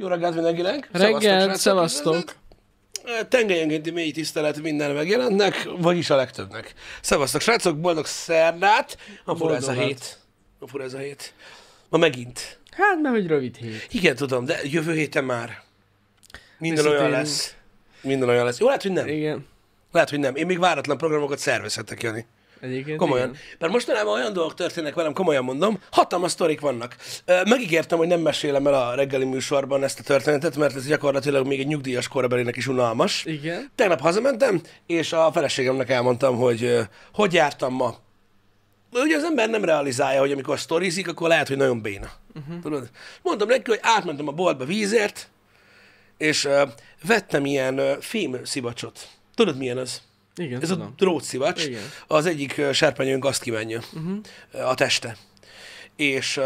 Jó reggelt mindenkinek! Reggelt, szevasztok! Tengelyenkénti mély tisztelet minden megjelentnek, vagyis a legtöbbnek. Szevasztok, srácok, boldog szerdát! A fura ez a hét. A fura ez a hét. Ma megint. Hát, nem egy rövid hét. Igen, tudom, de jövő héten már. Minden Viszont olyan én... lesz. Minden olyan lesz. Jó, lehet, hogy nem. Igen. Lehet, hogy nem. Én még váratlan programokat szervezhetek, Jani. Egyébként komolyan. Igen. Mert mostanában olyan dolgok történnek velem, komolyan mondom, hatalmas sztorik vannak. Megígértem, hogy nem mesélem el a reggeli műsorban ezt a történetet, mert ez gyakorlatilag még egy nyugdíjas korabelének is unalmas. Igen. Tegnap hazamentem, és a feleségemnek elmondtam, hogy hogy jártam ma. Ugye az ember nem realizálja, hogy amikor sztorizik, akkor lehet, hogy nagyon béna. Uh-huh. Tudod? Mondtam neki, hogy átmentem a boltba vízért, és uh, vettem ilyen uh, fém szivacsot. Tudod, milyen az? Igen, Ez tudom. a drótszivacs. Igen. Az egyik serpenyőnk azt kimenjön uh-huh. Mhm. a teste. És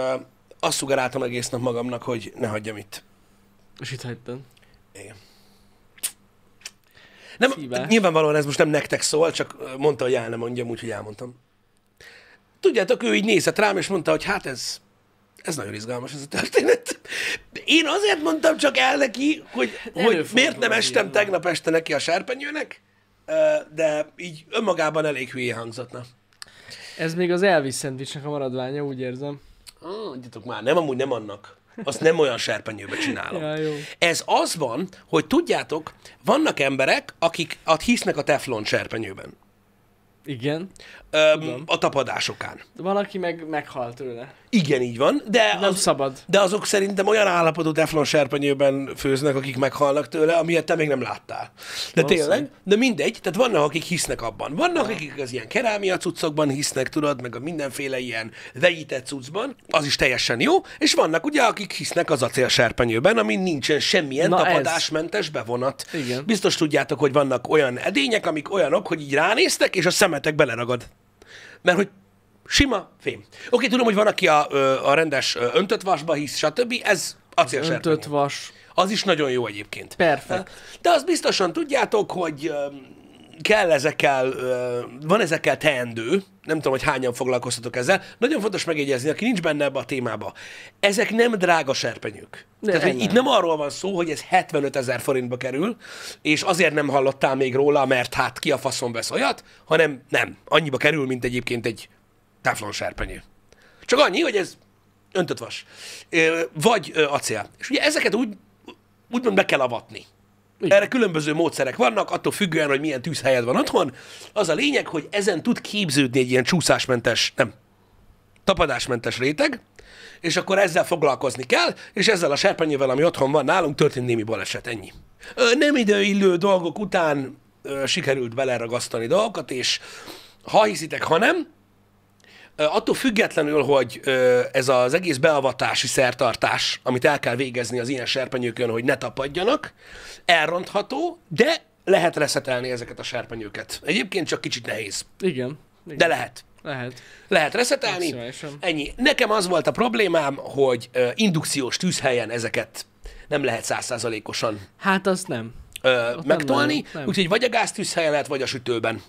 azt szugeráltam egész nap magamnak, hogy ne hagyjam itt. És itt hagytam. Igen. Nem, Szívás. nyilvánvalóan ez most nem nektek szól, csak mondta, hogy el nem mondjam, úgyhogy elmondtam. Tudjátok, ő így nézett rám, és mondta, hogy hát ez, ez nagyon izgalmas ez a történet. Én azért mondtam csak el neki, hogy, hogy miért nem estem tegnap este neki a serpenyőnek, de így önmagában elég hülye hangzatna. Ez még az Elvis szendvicsnek a maradványa, úgy érzem. Tudjátok már, nem amúgy nem annak. Azt nem olyan serpenyőbe csinálom. Ja, jó. Ez az van, hogy tudjátok, vannak emberek, akik hisznek a teflon serpenyőben. Igen. Öm, a tapadásokán. Valaki meg meghalt tőle. Igen, így van, de, nem az, szabad. de azok szerintem olyan állapotú teflon serpenyőben főznek, akik meghalnak tőle, amilyet te még nem láttál. De Valószínű. tényleg, de mindegy, tehát vannak, akik hisznek abban. Vannak, akik az ilyen kerámia cuccokban hisznek, tudod, meg a mindenféle ilyen vejített cuccban, az is teljesen jó, és vannak ugye, akik hisznek az acél serpenyőben, ami nincsen semmilyen Na tapadásmentes ez. bevonat. Igen. Biztos tudjátok, hogy vannak olyan edények, amik olyanok, hogy így ránéztek, és a szemetek beleragad mert hogy sima fém. Oké, tudom, hogy van, aki a, a rendes öntött vasba hisz, stb. Ez acél Öntött vas. Az is nagyon jó egyébként. Perfekt. De azt biztosan tudjátok, hogy kell ezekkel, van ezekkel teendő, nem tudom, hogy hányan foglalkoztatok ezzel, nagyon fontos megjegyezni, aki nincs benne ebbe a témába. Ezek nem drága serpenyők. Nem, Tehát, hogy itt nem arról van szó, hogy ez 75 ezer forintba kerül, és azért nem hallottál még róla, mert hát ki a faszon vesz olyat, hanem nem. Annyiba kerül, mint egyébként egy teflon serpenyő. Csak annyi, hogy ez öntött vas. Vagy acél. És ugye ezeket úgy, úgymond be kell avatni. Igen. Erre különböző módszerek vannak, attól függően, hogy milyen tűzhelyed van otthon. Az a lényeg, hogy ezen tud képződni egy ilyen csúszásmentes, nem, tapadásmentes réteg, és akkor ezzel foglalkozni kell, és ezzel a serpenyővel, ami otthon van nálunk, történt némi baleset, ennyi. Nem időillő dolgok után sikerült beleragasztani dolgokat, és ha hiszitek, ha nem, Attól függetlenül, hogy ez az egész beavatási szertartás, amit el kell végezni az ilyen serpenyőkön, hogy ne tapadjanak, elrontható, de lehet reszetelni ezeket a serpenyőket. Egyébként csak kicsit nehéz. Igen. igen. De lehet. Lehet. Lehet reszetelni. Ennyi. Nekem az volt a problémám, hogy indukciós tűzhelyen ezeket nem lehet százszázalékosan Hát azt nem. Ö, azt megtolni, nem, nem. úgyhogy vagy a gáztűzhelyen lehet, vagy a sütőben.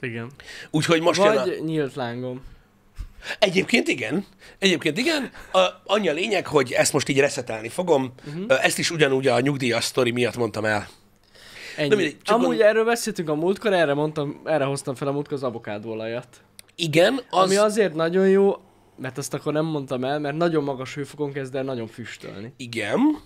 Igen. Úgyhogy most Vagy jön a... nyílt lángom. Egyébként igen. Egyébként igen. A, annyi a lényeg, hogy ezt most így reszetelni fogom. Uh-huh. Ezt is ugyanúgy a nyugdíjas sztori miatt mondtam el. Ennyi. Mindig, csak Amúgy gond... erről beszéltünk a múltkor, erre, mondtam, erre hoztam fel a múltkor az avokádóolajat. Igen. Az... Ami azért nagyon jó, mert azt akkor nem mondtam el, mert nagyon magas hőfokon kezd el nagyon füstölni. Igen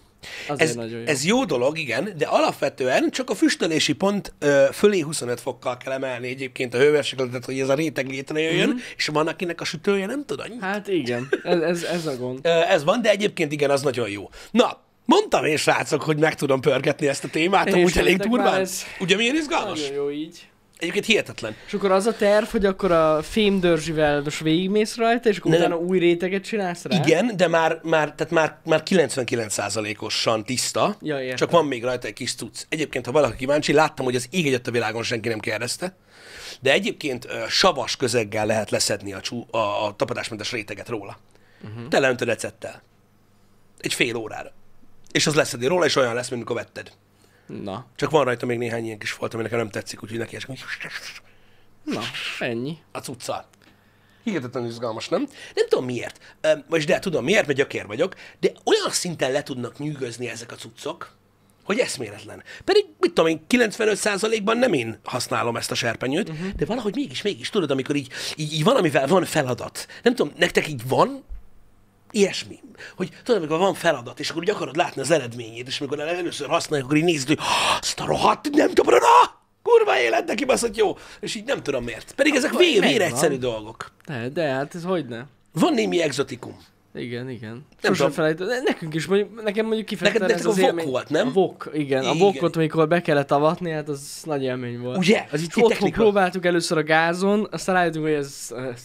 ez, nagyon jó. ez jó dolog, igen, de alapvetően csak a füstölési pont ö, fölé 25 fokkal kell emelni egyébként a hőmérsékletet, hogy ez a réteg létrejöjjön, mm-hmm. és van, akinek a sütője nem tud annyit. Hát igen, ez, ez, ez a gond. Ö, ez van, de egyébként igen, az nagyon jó. Na, mondtam én, srácok, hogy meg tudom pörgetni ezt a témát, amúgy elég durván. Ez... Ugye milyen izgalmas? Nagyon jó így. Egyébként hihetetlen. És akkor az a terv, hogy akkor a fémdörzsivel most végigmész rajta, és akkor nem, utána új réteget csinálsz rá? Igen, de már, már, tehát már, már 99%-osan tiszta, ja, csak van még rajta egy kis cucc. Egyébként, ha valaki kíváncsi, láttam, hogy az ég egyet a világon senki nem kérdezte, de egyébként uh, savas közeggel lehet leszedni a, csú, a, a tapadásmentes réteget róla. Uh-huh. Mhm. Teleöntöd ecettel. Egy fél órára. És az leszedi róla, és olyan lesz, mint amikor vetted. Na. Csak van rajta még néhány ilyen kis folt, ami nekem nem tetszik, úgyhogy neki esik. Na, ennyi. A cucca. Hihetetlenül izgalmas, nem? Nem tudom miért. Most de tudom miért, mert gyakér vagyok, de olyan szinten le tudnak nyűgözni ezek a cuccok, hogy eszméletlen. Pedig, mit tudom én, 95%-ban nem én használom ezt a serpenyőt, uh-huh. de valahogy mégis, mégis, tudod, amikor így, így, így amivel van feladat. Nem tudom, nektek így van ilyesmi. Hogy tudod, amikor van feladat, és akkor úgy akarod látni az eredményét, és amikor először használjuk, akkor így nézd, hogy azt a rohadt, nem tudom, na, kurva élet, neki baszott jó. És így nem tudom miért. Pedig ezek akkor vér egyszerű dolgok. De, de hát ez hogy ne? Van némi egzotikum. Igen, igen. Nem Sosem felejtettem. Nekünk is, mondjuk, nekem mondjuk kifejezetten Neked, ez az a élmény. volt, nem? A vok, igen. igen. A vokot, amikor be kellett avatni, hát az nagy élmény volt. Ugye? Az itt otthon technika. próbáltuk először a gázon, aztán rájöttünk, hogy ez, ez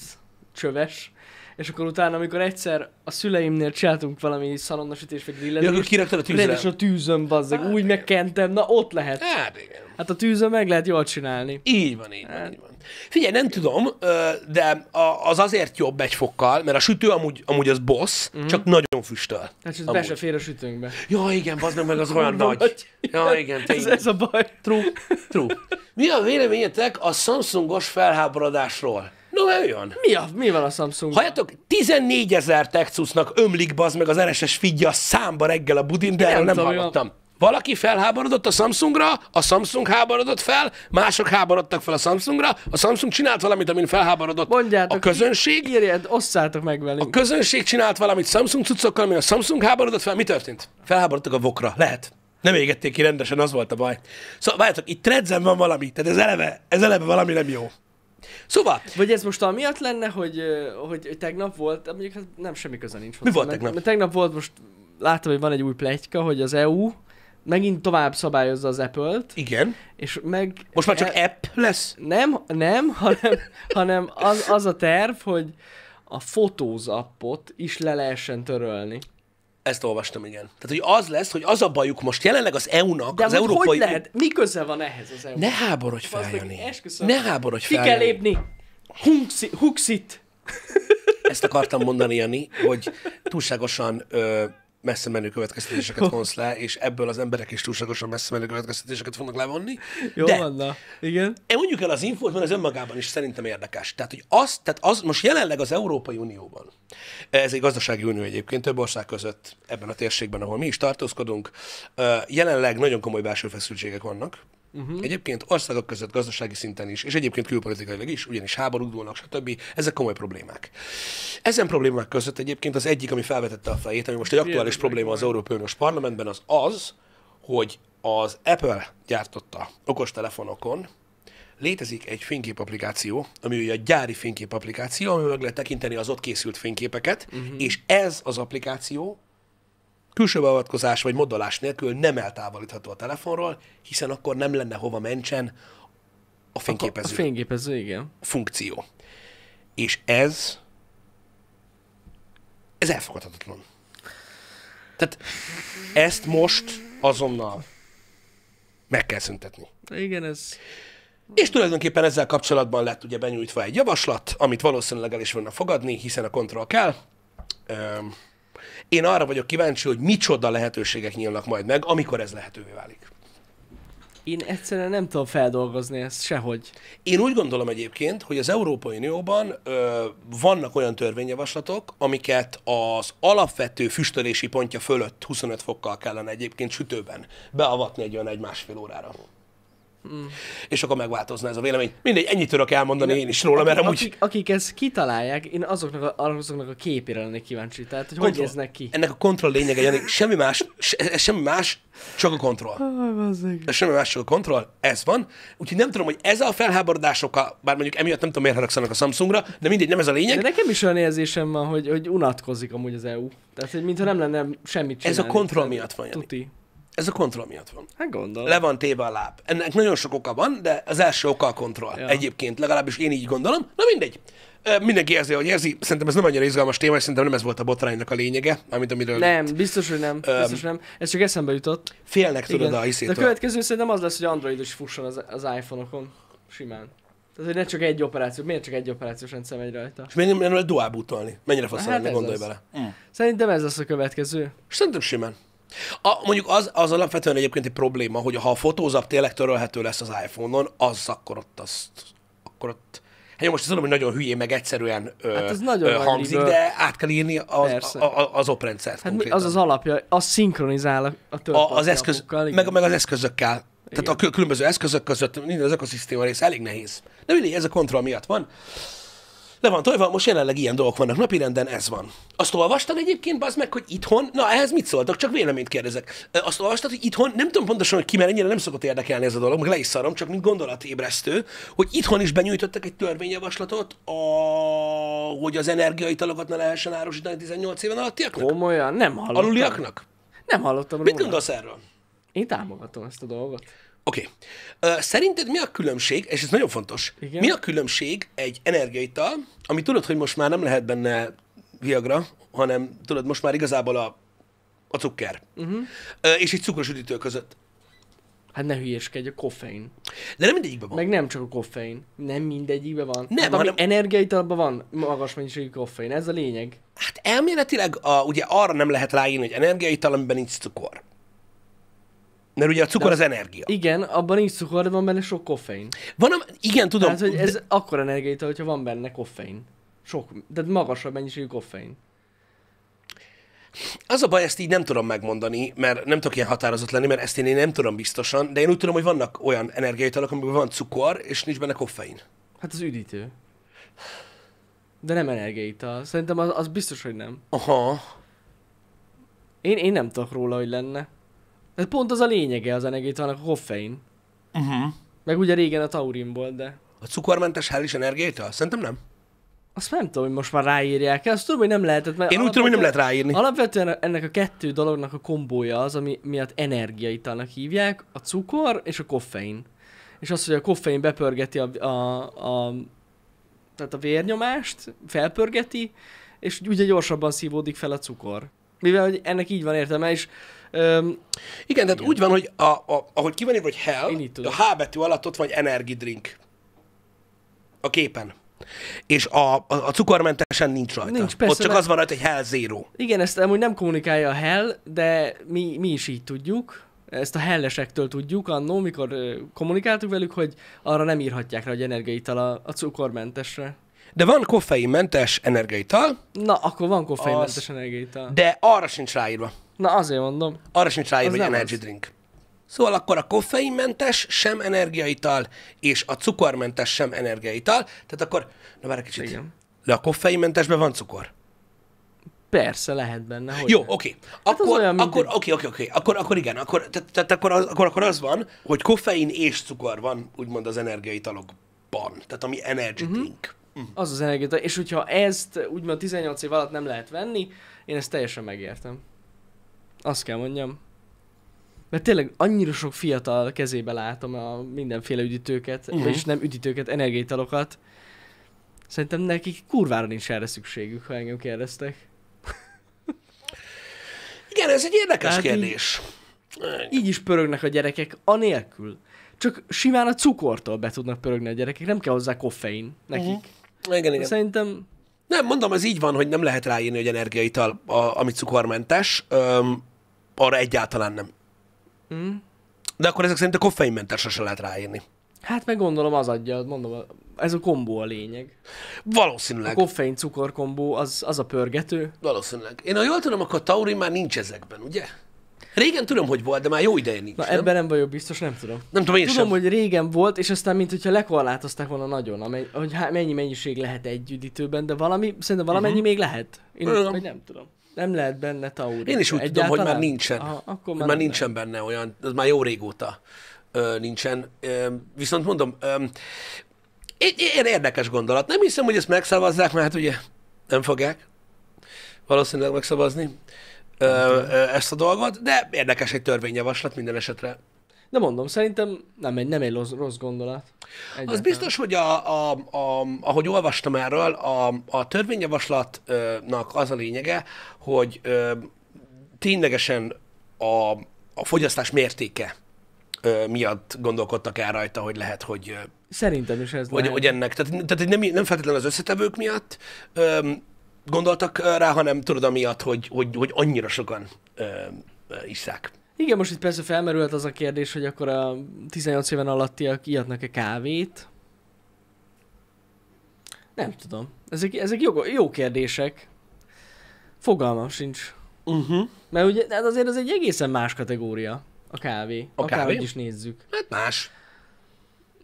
csöves és akkor utána, amikor egyszer a szüleimnél csináltunk valami szalonnasítést, vagy grillezést, ja, a tűzre. a tűzön, bazzeg, hát, úgy megkentem, na ott lehet. Hát igen. Hát a tűzön meg lehet jól csinálni. Így van, így hát. így van. Figyelj, nem tudom, de az azért jobb egy fokkal, mert a sütő amúgy, amúgy az boss, mm-hmm. csak nagyon füstöl. Hát ez be se fér a sütőnkbe. Ja, igen, bazd meg, az olyan nagy. nagy. Ja, igen, ez, ez a baj. True, true. Mi a véleményetek a Samsungos felháborodásról? Na olyan. Mi, a, mi van a Samsung? Halljátok, 14 ezer Texusnak ömlik baz meg az RSS figyja a számba reggel a budin, de nem, nem, tudom, hallottam. Olyan. Valaki felháborodott a Samsungra, a Samsung háborodott fel, mások háborodtak fel a Samsungra, a Samsung csinált valamit, amin felháborodott Mondjátok, a közönség. Írjad, osszátok meg velünk. A közönség csinált valamit Samsung cuccokkal, amin a Samsung háborodott fel. Mi történt? Felháborodtak a vokra. Lehet. Nem égették ki rendesen, az volt a baj. Szóval várjátok, itt tredzen van valami, tehát ez eleve, ez eleve valami nem jó. Szóval... Vagy ez most amiatt lenne, hogy, hogy tegnap volt, mondjuk hát nem semmi köze nincs hozzá. Mi volt tegnap? Mert tegnap volt most, láttam, hogy van egy új plegyka, hogy az EU megint tovább szabályozza az Apple-t. Igen. És meg... Most már csak e- app lesz? Nem, nem, hanem, hanem az, az a terv, hogy a fotózappot is le lehessen törölni. Ezt olvastam, igen. Tehát, hogy az lesz, hogy az a bajuk most jelenleg az EU-nak, De az európai... hogy lehet? Mi köze van ehhez az EU-nak? Ne háborodj fel, Jani. Ne háborodj fel. Ki kell lépni? huxit. Ezt akartam mondani, Jani, hogy túlságosan ö, messze menő következtetéseket vonsz le, és ebből az emberek is túlságosan messze menő következtetéseket fognak levonni. Jó De van, na. igen. Én e, mondjuk el az infót, mert ez önmagában is szerintem érdekes. Tehát, hogy az, tehát az most jelenleg az Európai Unióban, e, ez egy gazdasági unió egyébként, több ország között ebben a térségben, ahol mi is tartózkodunk, e, jelenleg nagyon komoly belső feszültségek vannak, Uh-huh. Egyébként országok között gazdasági szinten is, és egyébként külpolitikailag is, ugyanis háborúk dúlnak, stb. Ezek komoly problémák. Ezen problémák között egyébként az egyik, ami felvetette a fejét, ami most egy aktuális Ilyen, probléma az Európai Uniós Parlamentben, az az, hogy az Apple gyártotta okostelefonokon, létezik egy fényképapplikáció, ami ugye a gyári fényképapplikáció, amivel meg lehet tekinteni az ott készült fényképeket, uh-huh. és ez az applikáció külső beavatkozás vagy modolás nélkül nem eltávolítható a telefonról, hiszen akkor nem lenne hova mentsen a fényképező. A fényképező, igen. Funkció. És ez, ez elfogadhatatlan. Tehát ezt most azonnal meg kell szüntetni. Igen, ez... És tulajdonképpen ezzel kapcsolatban lett ugye benyújtva egy javaslat, amit valószínűleg el is fognak fogadni, hiszen a kontroll kell. Én arra vagyok kíváncsi, hogy micsoda lehetőségek nyílnak majd meg, amikor ez lehetővé válik. Én egyszerűen nem tudom feldolgozni ezt sehogy. Én úgy gondolom egyébként, hogy az Európai Unióban ö, vannak olyan törvényjavaslatok, amiket az alapvető füstölési pontja fölött 25 fokkal kellene egyébként sütőben beavatni egy olyan egy másfél órára. Mm. És akkor megváltozna ez a vélemény. Mindegy, ennyit tudok elmondani én, én is róla, mert amúgy... Akik, akik ezt kitalálják, én azoknak a, azoknak a képére lennék kíváncsi, tehát hogy hogy néznek ki. Ennek a kontroll lényege, Jani, semmi más, se, semmi más, csak a kontroll. De semmi más, csak a kontroll, ez van. Úgyhogy nem tudom, hogy ez a felháborodásokkal, bár mondjuk emiatt nem tudom, miért haragszanak a Samsungra, de mindegy, nem ez a lényeg. De nekem is olyan érzésem van, hogy, hogy unatkozik amúgy az EU. Tehát, hogy mintha nem lenne semmit csinálni. Ez a kontroll miatt van, Jani. Tuti. Ez a kontroll miatt van. Hát gondolom. Le van téve a láb. Ennek nagyon sok oka van, de az első oka a kontroll. Ja. Egyébként, legalábbis én így gondolom. Na mindegy. Mindenki érzi, hogy érzi. Szerintem ez nem annyira izgalmas téma, és szerintem nem ez volt a botránynak a lényege, amit amiről... Nem, itt. biztos, hogy nem. Biztos, nem. Ez csak eszembe jutott. Félnek tudod Igen. a hiszétől. De a következő szerintem az lesz, hogy Android is fusson az, az iPhone-okon. Simán. Tehát, hogy ne csak egy operáció, miért csak egy operációs rendszer megy rajta? És miért nem lehet dual bootolni? Mennyire fasz hát gondolj az. bele. Mm. Szerintem ez lesz a következő. Szerintem simán. A, mondjuk az, az alapvetően egyébként egy probléma, hogy ha a fotózap tényleg törölhető lesz az iPhone-on, az akkor ott azt, akkor ott Hát jó, most tudom, hogy nagyon hülyé, meg egyszerűen ö, hát ez nagyon ö, hangzik, nagy de át kell írni az, a, a, az oprendszert hát konkrétan. az az alapja, az szinkronizál a, a az eszköz, igen. meg, meg az eszközökkel. Igen. Tehát a különböző eszközök között minden az ökoszisztéma rész elég nehéz. De mindig ez a kontroll miatt van le van tojva, most jelenleg ilyen dolgok vannak napirenden, ez van. Azt olvastad egyébként, az meg, hogy itthon, na ehhez mit szóltak, csak véleményt kérdezek. Azt olvastad, hogy itthon, nem tudom pontosan, hogy ki, mert ennyire nem szokott érdekelni ez a dolog, meg le is szarom, csak mint gondolatébresztő, hogy itthon is benyújtottak egy törvényjavaslatot, a... hogy az energiaitalokat ne lehessen árusítani 18 éven alattiaknak. Komolyan, nem hallottam. Aluliaknak? Nem hallottam róla. Mit gondolsz erről? Én támogatom ezt a dolgot. Oké. Okay. Szerinted mi a különbség, és ez nagyon fontos, Igen? mi a különbség egy energiaital, ami tudod, hogy most már nem lehet benne Viagra, hanem tudod, most már igazából a, a cukker, uh-huh. és egy cukros üdítő között? Hát ne hülyeskedj, a koffein. De nem mindegyikben van. Meg nem csak a koffein. Nem mindegyikben van. Nem, hát, hanem... energiaitalban van magas mennyiségű koffein, ez a lényeg. Hát elméletileg a, ugye arra nem lehet ráírni, hogy energiaital, amiben nincs cukor. Mert ugye a cukor de, az energia. Igen, abban nincs cukor, de van benne sok koffein. Van, igen, tudom. Tehát, hogy ez de... akkor energiát, hogyha van benne koffein. Sok, de magasabb mennyiségű koffein. Az a baj, ezt így nem tudom megmondani, mert nem tudok ilyen határozott lenni, mert ezt én, én nem tudom biztosan, de én úgy tudom, hogy vannak olyan energiaitalok, amiben van cukor, és nincs benne koffein. Hát az üdítő. De nem energiaital. Szerintem az, az biztos, hogy nem. Aha. Én, én nem tudok róla, hogy lenne. Ez pont az a lényege az energétalnak, a koffein. Uh-huh. Meg ugye régen a taurinból, de... A cukormentes hell is energiaital? Szerintem nem. Azt nem tudom, hogy most már ráírják Azt tudom, hogy nem lehetett. Mert Én úgy tudom, hogy nem lehet ráírni. Alapvetően ennek a kettő dolognak a kombója az, ami miatt energiaitalnak hívják, a cukor és a koffein. És az, hogy a koffein bepörgeti a, a, a, tehát a vérnyomást, felpörgeti, és ugye gyorsabban szívódik fel a cukor. Mivel hogy ennek így van értelme, és Um, igen, tehát igen. úgy van, hogy a, a, ahogy ki van írva, hogy hell, a H betű alatt ott van egy energy drink. A képen. És a, a, a cukormentesen nincs rajta. Nincs, persze, Ott csak nem. az van rajta, hogy Hell Zero. Igen, ezt amúgy nem kommunikálja a Hell, de mi, mi is így tudjuk. Ezt a hellesektől tudjuk annó, mikor kommunikáltuk velük, hogy arra nem írhatják rá, hogy energiaital a, a cukormentesre. De van koffeinmentes energiaital. Na, akkor van koffeinmentes az... energiaital. De arra sincs ráírva. Na azért mondom. Arra sincs ráírva, hogy energy az. drink. Szóval akkor a koffeinmentes sem energiaital, és a cukormentes sem energiaital. Tehát akkor, na várj egy kicsit. Igen. De a koffeinmentesben van cukor. Persze, lehet benne. Hogy Jó, oké. Okay. Hát akkor, hát akkor, oké, oké, oké. Akkor, akkor igen, akkor, tehát, tehát akkor, az, akkor, akkor az van, hogy koffein és cukor van, úgymond az energiaitalokban. Tehát ami energy uh-huh. drink. Uh-huh. Az az energiaital. És hogyha ezt úgymond 18 év alatt nem lehet venni, én ezt teljesen megértem. Azt kell mondjam. Mert tényleg annyira sok fiatal kezébe látom a mindenféle üdítőket, uh-huh. Mhm. és nem üdítőket, energétalokat, Szerintem nekik kurvára nincs erre szükségük, ha engem kérdeztek. Igen, ez egy érdekes Tehát kérdés. Így, így is pörögnek a gyerekek, anélkül. Csak simán a cukortól be tudnak pörögni a gyerekek, nem kell hozzá koffein nekik. Uh-huh. Igen, igen. Szerintem... Nem, mondom, ez így van, hogy nem lehet ráírni, hogy energiaital, a, ami cukormentes. Öm, arra egyáltalán nem. Mm. De akkor ezek szerint a koffeinmentesre se lehet ráírni. Hát meg gondolom az adja, mondom, ez a kombó a lényeg. Valószínűleg. A koffein cukor kombó az, az a pörgető. Valószínűleg. Én ha jól tudom, akkor a taurin már nincs ezekben, ugye? Régen tudom, hogy volt, de már jó ideje nincs. Na, nem? ebben nem vagyok biztos, nem tudom. Nem tudom én Tudom, sem. hogy régen volt, és aztán mint hogyha lekorlátozták volna nagyon, amely, hogy há, mennyi mennyiség lehet együtt üdítőben, de valami, szerintem valamennyi uh-huh. még lehet. Én, uh-huh. nem tudom nem lehet benne taurin. Én is úgy Egyáltalán? tudom, hogy már nincsen. Aha, akkor már, már nincsen benne olyan, az már jó régóta ö, nincsen. Ö, viszont mondom, ö, egy ilyen érdekes gondolat. Nem hiszem, hogy ezt megszavazzák, mert hát ugye nem fogják valószínűleg megszavazni ö, ö, ezt a dolgot, de érdekes egy törvényjavaslat minden esetre. De mondom, szerintem nem egy, nem egy rossz, rossz gondolat. Egyáltalán. Az biztos, hogy a, a, a, ahogy olvastam erről, a, a törvényjavaslatnak az a lényege, hogy ö, ténylegesen a, a fogyasztás mértéke ö, miatt gondolkodtak el rajta, hogy lehet, hogy... Szerintem is ez hogy, hogy ennek, tehát, tehát nem, nem feltétlenül az összetevők miatt ö, gondoltak rá, hanem tudod, amiatt, hogy, hogy, hogy annyira sokan ö, iszák. Igen, most itt persze felmerült az a kérdés, hogy akkor a 18 éven alattiak ihatnak-e kávét. Nem tudom. Ezek, ezek jó, jó kérdések. Fogalmam sincs. Uh-huh. Mert ugye hát azért ez egy egészen más kategória a kávé. A kávé? is nézzük. Hát más.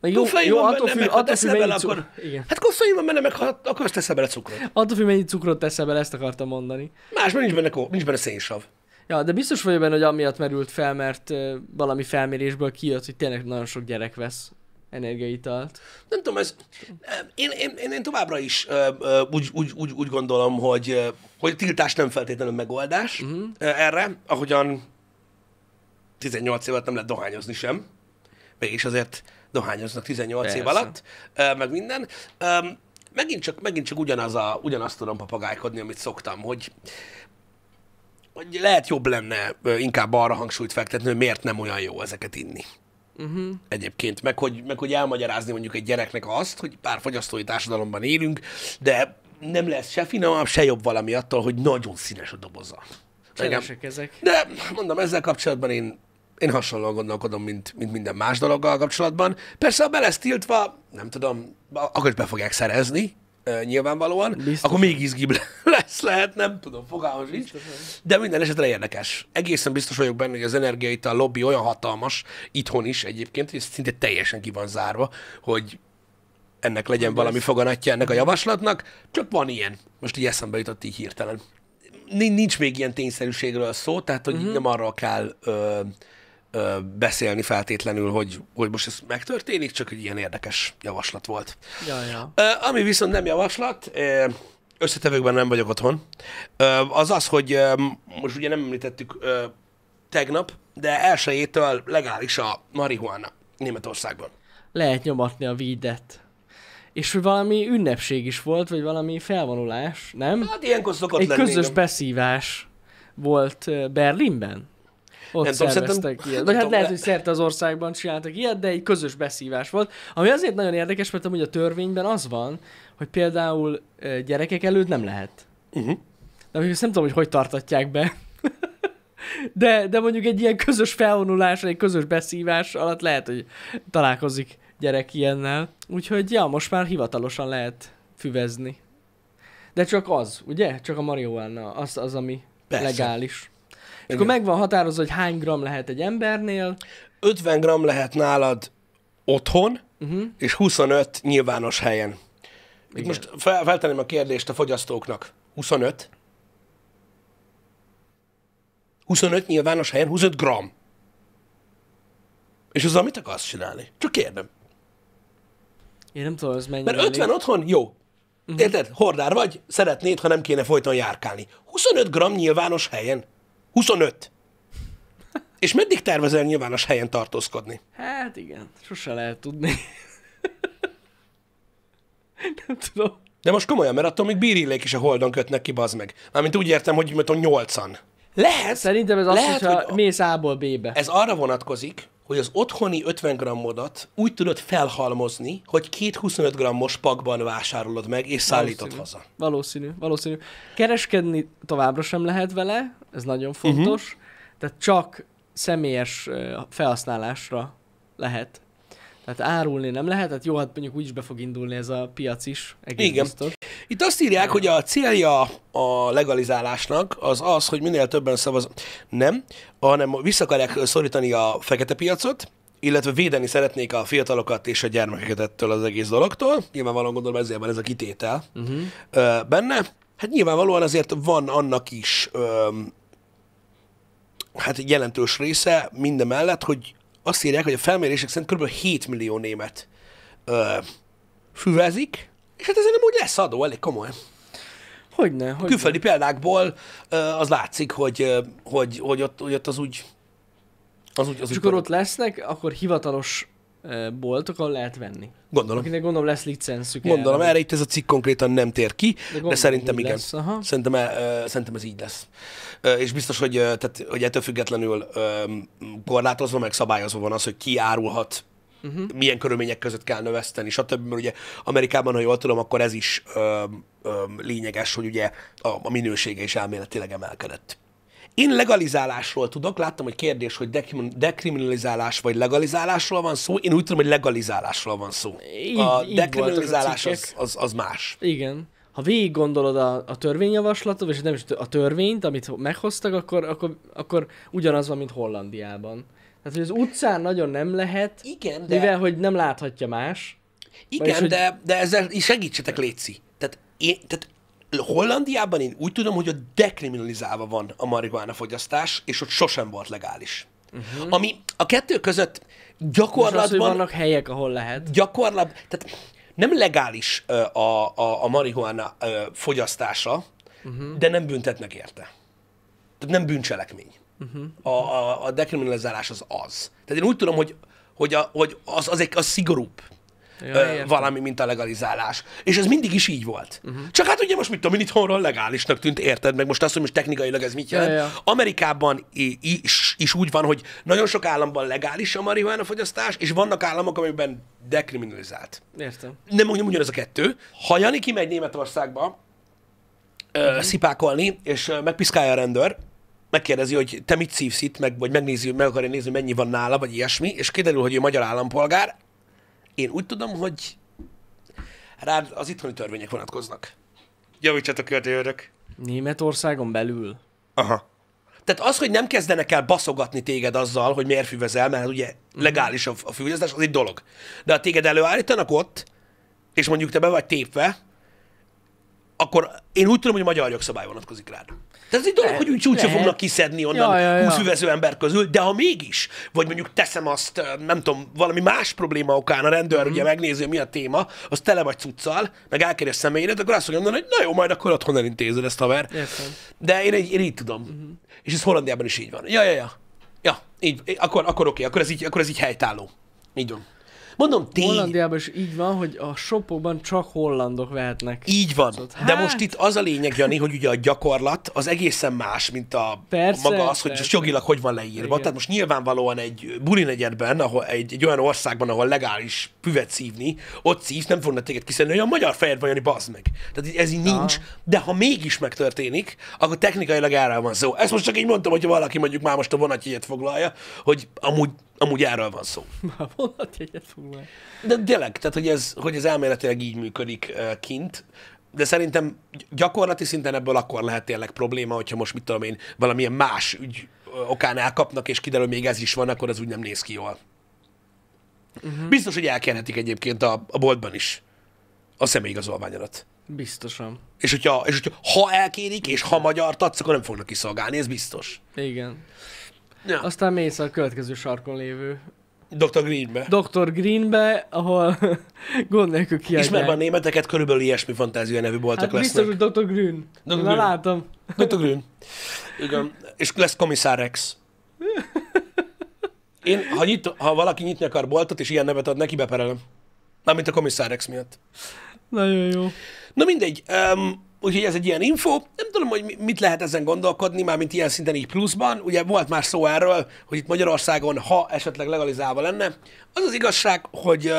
Meg jó, jó, attól függ, attól függ, mennyi cukor... akkor... Igen. Hát koffein van benne, meg ha akarsz, teszel bele cukrot. Attól függ, mennyi cukrot teszel bele, ezt akartam mondani. Más, mert nincs benne, nincs benne szénsav. Ja, de biztos vagyok benne, hogy amiatt merült fel, mert uh, valami felmérésből kijött, hogy tényleg nagyon sok gyerek vesz energiaitalt. Nem tudom, ez... Én, én, én, én továbbra is uh, úgy, úgy, úgy, úgy gondolom, hogy, hogy tiltás nem feltétlenül megoldás uh-huh. erre, ahogyan 18 évet nem lehet dohányozni sem, mégis azért dohányoznak 18 Persze. év alatt, meg minden. Megint csak, megint csak ugyanaz a, ugyanazt tudom papagájkodni, amit szoktam, hogy hogy lehet jobb lenne inkább arra hangsúlyt fektetni, hogy miért nem olyan jó ezeket inni. Uh-huh. Egyébként, meg hogy, meg hogy elmagyarázni mondjuk egy gyereknek azt, hogy pár fogyasztói társadalomban élünk, de nem lesz se finomabb, se jobb valami attól, hogy nagyon színes a doboza. Cseresek ezek. De mondom, ezzel kapcsolatban én, én hasonlóan gondolkodom, mint, mint minden más dologgal kapcsolatban. Persze, ha be lesz tiltva, nem tudom, akkor is be fogják szerezni, nyilvánvalóan, Biztos. akkor még izgibb lesz, lehet, nem tudom, fogalmam sincs. De minden esetre érdekes. Egészen biztos vagyok benne, hogy az a lobby olyan hatalmas, itthon is egyébként, hogy szinte teljesen ki van zárva, hogy ennek legyen valami foganatja ennek a mhm. javaslatnak, csak van ilyen. Most így eszembe jutott így hirtelen. Nincs még ilyen tényszerűségről szó, tehát hogy uh-huh. nem arról kell ö, ö, beszélni feltétlenül, hogy, hogy most ez megtörténik, csak egy ilyen érdekes javaslat volt. Ja, ja. Ö, ami viszont nem javaslat, összetevőkben nem vagyok otthon, ö, az az, hogy ö, most ugye nem említettük ö, tegnap, de elsőjétől legális a marihuana Németországban. Lehet nyomatni a vídet. És hogy valami ünnepség is volt, vagy valami felvonulás, nem? Hát ilyenkor szokott Egy lenni, közös nem? beszívás volt Berlinben ott nem szerveztek tudom, ilyet. Vagy hát, hát lehet, hogy szerte az országban csináltak ilyet, de egy közös beszívás volt. Ami azért nagyon érdekes, mert amúgy a törvényben az van, hogy például gyerekek előtt nem lehet. Uh-huh. De nem tudom, hogy hogy tartatják be. de, de mondjuk egy ilyen közös felvonulás, egy közös beszívás alatt lehet, hogy találkozik gyerek ilyennel. Úgyhogy ja, most már hivatalosan lehet füvezni. De csak az, ugye? Csak a marihuana, az, az ami Persze. legális. És akkor megvan határozva, hogy hány gram lehet egy embernél. 50 gram lehet nálad otthon, uh-huh. és 25 nyilvános helyen. Igen. Itt most fel, feltenném a kérdést a fogyasztóknak. 25? 25 nyilvános helyen, 25 gram. És az amit akarsz csinálni? Csak kérdem. Én nem tudom, ez mennyi. Mert 50 elég. otthon, jó. Uh-huh. Érted? Hordár vagy, szeretnéd, ha nem kéne folyton járkálni. 25 gram nyilvános helyen. 25. És meddig tervezel nyilvános helyen tartózkodni? Hát igen, sose lehet tudni. Nem tudom. De most komolyan, mert attól még bírillék is a holdon kötnek ki, bazd meg. Mármint úgy értem, hogy mondtam, nyolcan. Lehet. Szerintem ez az, lehet, hogyha hogy mész A-ból B-be. Ez arra vonatkozik, hogy az otthoni 50 grammodat úgy tudod felhalmozni, hogy két 25 grammos pakban vásárolod meg, és szállítod valószínű, haza. Valószínű, valószínű. Kereskedni továbbra sem lehet vele, ez nagyon fontos. Uh-huh. Tehát csak személyes felhasználásra lehet. Tehát árulni nem lehet, tehát jó, hát mondjuk úgy is be fog indulni ez a piac is, egész Igen. biztos. Itt azt írják, hogy a célja a legalizálásnak az az, hogy minél többen szavaz... Nem, hanem vissza akarják szorítani a fekete piacot, illetve védeni szeretnék a fiatalokat és a gyermekeket ettől az egész dologtól. Nyilvánvalóan gondolom ezért van ez a kitétel uh-huh. benne. Hát nyilvánvalóan azért van annak is hát egy jelentős része minden mellett, hogy azt írják, hogy a felmérések szerint kb. 7 millió német ö, füvezik, és hát ezen nem úgy lesz adó, elég komoly. Hogyne, hogy Külföldi példákból ö, az látszik, hogy, ö, hogy, hogy, ott, hogy ott az úgy... Az úgy, az és úgy akkor ott lesznek, akkor hivatalos akkor lehet venni. Gondolom. Akinek gondolom lesz licenszük. Gondolom, erre itt ez a cikk konkrétan nem tér ki, de, gondolom, de szerintem igen. Lesz, aha. Szerintem, e, szerintem ez így lesz. E, és biztos, hogy, e, tehát, hogy ettől függetlenül e, korlátozva, meg szabályozva van az, hogy ki árulhat uh-huh. milyen körülmények között kell növeszteni, stb. Mert ugye Amerikában, ha jól tudom, akkor ez is e, e, lényeges, hogy ugye a, a minősége is elméletileg emelkedett. Én legalizálásról tudok, láttam, hogy kérdés, hogy dekriminalizálás vagy legalizálásról van szó. Én úgy tudom, hogy legalizálásról van szó. Így, a így dekriminalizálás a az, az, az más. Igen ha végig gondolod a, a törvényjavaslatot, és nem is a törvényt, amit meghoztak, akkor, akkor, akkor ugyanaz van, mint Hollandiában. Tehát, hogy az utcán nagyon nem lehet, Igen, de... mivel, hogy nem láthatja más. Igen, vagyis, de, hogy... de ezzel segítsetek, Léci. Tehát, én, tehát Hollandiában én úgy tudom, hogy a dekriminalizálva van a marihuána fogyasztás, és ott sosem volt legális. Uh-huh. Ami a kettő között gyakorlatban... Most az, vannak helyek, ahol lehet. Gyakorlat, tehát nem legális a, a, a marihuána fogyasztása, uh-huh. de nem büntetnek érte. Tehát nem bűncselekmény. Uh-huh. A, a, a dekriminalizálás az az. Tehát én úgy tudom, hogy, hogy, a, hogy az, az, egy, az szigorúbb ja, valami, mint a legalizálás. És ez mindig is így volt. Uh-huh. Csak hát ugye most mit tudom, itthonról legálisnak tűnt, érted? Meg most azt, hogy most technikailag ez mit jelent. Ja, ja. Amerikában is, is úgy van, hogy nagyon sok államban legális a marihuana fogyasztás, és vannak államok, amiben dekriminalizált. Értem. Nem mondjam ez a kettő. Ha Jani kimegy Németországba, uh-huh. szipákolni, és megpiszkálja a rendőr, megkérdezi, hogy te mit szívsz itt, meg, vagy megnézi, meg akarja nézni, mennyi van nála, vagy ilyesmi, és kiderül, hogy ő magyar állampolgár, én úgy tudom, hogy rád az itthoni törvények vonatkoznak. Javítsatok örök. Németországon belül? Aha. Tehát az, hogy nem kezdenek el baszogatni téged azzal, hogy miért füvezel, mert ugye mhm. legális a, a füvezés, az egy dolog. De ha téged előállítanak ott, és mondjuk te be vagy tépve, akkor én úgy tudom, hogy magyar jogszabály vonatkozik rád. De ez egy dolog, hogy úgy csúcsa fognak kiszedni onnan ja, ja, ja. 20 üvező ember közül, de ha mégis, vagy mondjuk teszem azt, nem tudom, valami más probléma okán a rendőr mm ugye megnézi, mi a téma, az tele vagy cuccal, meg elkérje személyedet, akkor azt fogja mondani, hogy na jó, majd akkor otthon elintézed ezt, a ver De én, egy én így tudom. Mm-hmm. És ez Hollandiában is így van. Ja, ja, ja. Ja, így, akkor, akkor oké, okay, akkor ez így, akkor ez így helytálló. Így van. Mondom, tény. Hollandiában is így van, hogy a shopokban csak hollandok vehetnek. Így van. Szóval, hát... De most itt az a lényeg, Jani, hogy ugye a gyakorlat az egészen más, mint a, persze, a maga az, hogy persze. jogilag hogy van leírva. Igen. Tehát most nyilvánvalóan egy bulinegyedben, ahol egy, egy olyan országban, ahol legális füvet szívni, ott szív, nem fognak téged kiszedni, hogy a magyar fejed vagy, Jani, bazd meg. Tehát ez így nincs, Aha. de ha mégis megtörténik, akkor technikailag erre van szó. Ezt most csak így mondtam, hogy valaki mondjuk már most a vonatjegyet foglalja, hogy amúgy Amúgy erről van szó. Már vonatjegyet foglal. De tényleg, tehát hogy ez, hogy ez elméletileg így működik kint, de szerintem gyakorlati szinten ebből akkor lehet tényleg probléma, hogyha most mit tudom én, valamilyen más ügy okán elkapnak, és kiderül, még ez is van, akkor az úgy nem néz ki jól. Uh-huh. Biztos, hogy elkérhetik egyébként a, a boltban is a személyigazolványodat. Biztosan. És hogyha, és hogyha ha elkérik, és ha magyar tatsz, akkor nem fognak kiszolgálni, ez biztos. Igen ja. aztán mész a következő sarkon lévő Dr. Greenbe. Dr. Greenbe, ahol gond nélkül kiadják. Ismerve a németeket, körülbelül ilyesmi fantázia nevű boltok hát lesznek. biztos, Dr. Green. Dr. Green. Na látom. Dr. Green. Igen. És lesz komisszár Rex. Én, ha, nyit, ha valaki nyitni akar boltot, és ilyen nevet ad neki, beperelem. Mármint a komisszár Rex miatt. Nagyon jó. Na mindegy. Um, Úgyhogy ez egy ilyen info. Nem tudom, hogy mit lehet ezen gondolkodni, már mint ilyen szinten így pluszban. Ugye volt már szó erről, hogy itt Magyarországon, ha esetleg legalizálva lenne. Az az igazság, hogy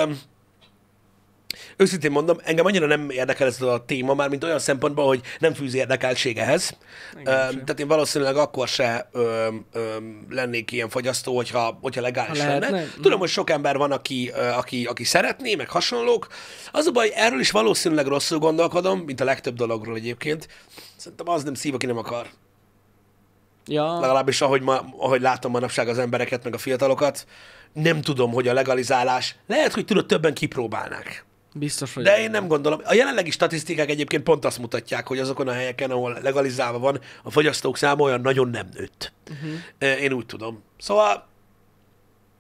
Őszintén mondom, engem annyira nem érdekel ez a téma már, mint olyan szempontból, hogy nem fűz érdekeltség ehhez. tehát én valószínűleg akkor se ö, ö, lennék ilyen fogyasztó, hogyha, hogyha legális ha lehetne. lenne. Tudom, hogy sok ember van, aki, ö, aki, aki szeretné, meg hasonlók. Az a baj, erről is valószínűleg rosszul gondolkodom, mint a legtöbb dologról egyébként. Szerintem az nem szív, aki nem akar. Ja. Legalábbis ahogy, ma, ahogy látom manapság az embereket, meg a fiatalokat, nem tudom, hogy a legalizálás, lehet, hogy tudod, többen kipróbálnák Biztos, hogy... De én nem gondolom. A jelenlegi statisztikák egyébként pont azt mutatják, hogy azokon a helyeken, ahol legalizálva van, a fogyasztók száma olyan nagyon nem nőtt. Uh-huh. Én úgy tudom. Szóval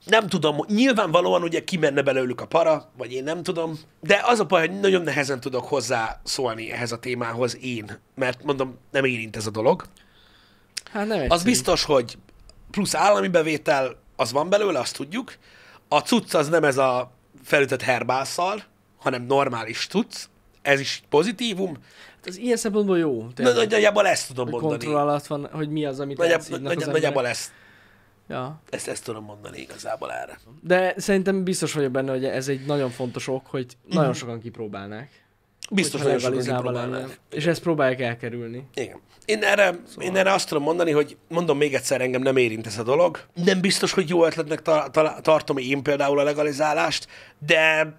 nem tudom, nyilvánvalóan ugye kimenne belőlük a para, vagy én nem tudom, de az a baj, hogy nagyon nehezen tudok hozzászólni ehhez a témához én, mert mondom, nem érint ez a dolog. Hát nem egyszerű. Az biztos, hogy plusz állami bevétel, az van belőle, azt tudjuk. A cucc az nem ez a felütött herbászal, hanem normális tudsz, ez is pozitívum. Hát ez ilyen szempontból jó. Tényleg. Na, nagyjából ezt tudom hogy mondani. Kontroll alatt van, hogy mi az, amit nagyjáb, nagy, nagy, Nagyjából ezt. Ja. Ezt, ezt tudom mondani igazából erre. De szerintem biztos vagyok benne, hogy ez egy nagyon fontos ok, hogy mm. nagyon sokan kipróbálnák. Biztos nagyon sokan kipróbálnák. És ezt próbálják elkerülni. Igen. Én erre, szóval... én erre azt tudom mondani, hogy mondom még egyszer, engem nem érint ez a dolog. Nem biztos, hogy jó ötletnek ta- ta- tartom én például a legalizálást, de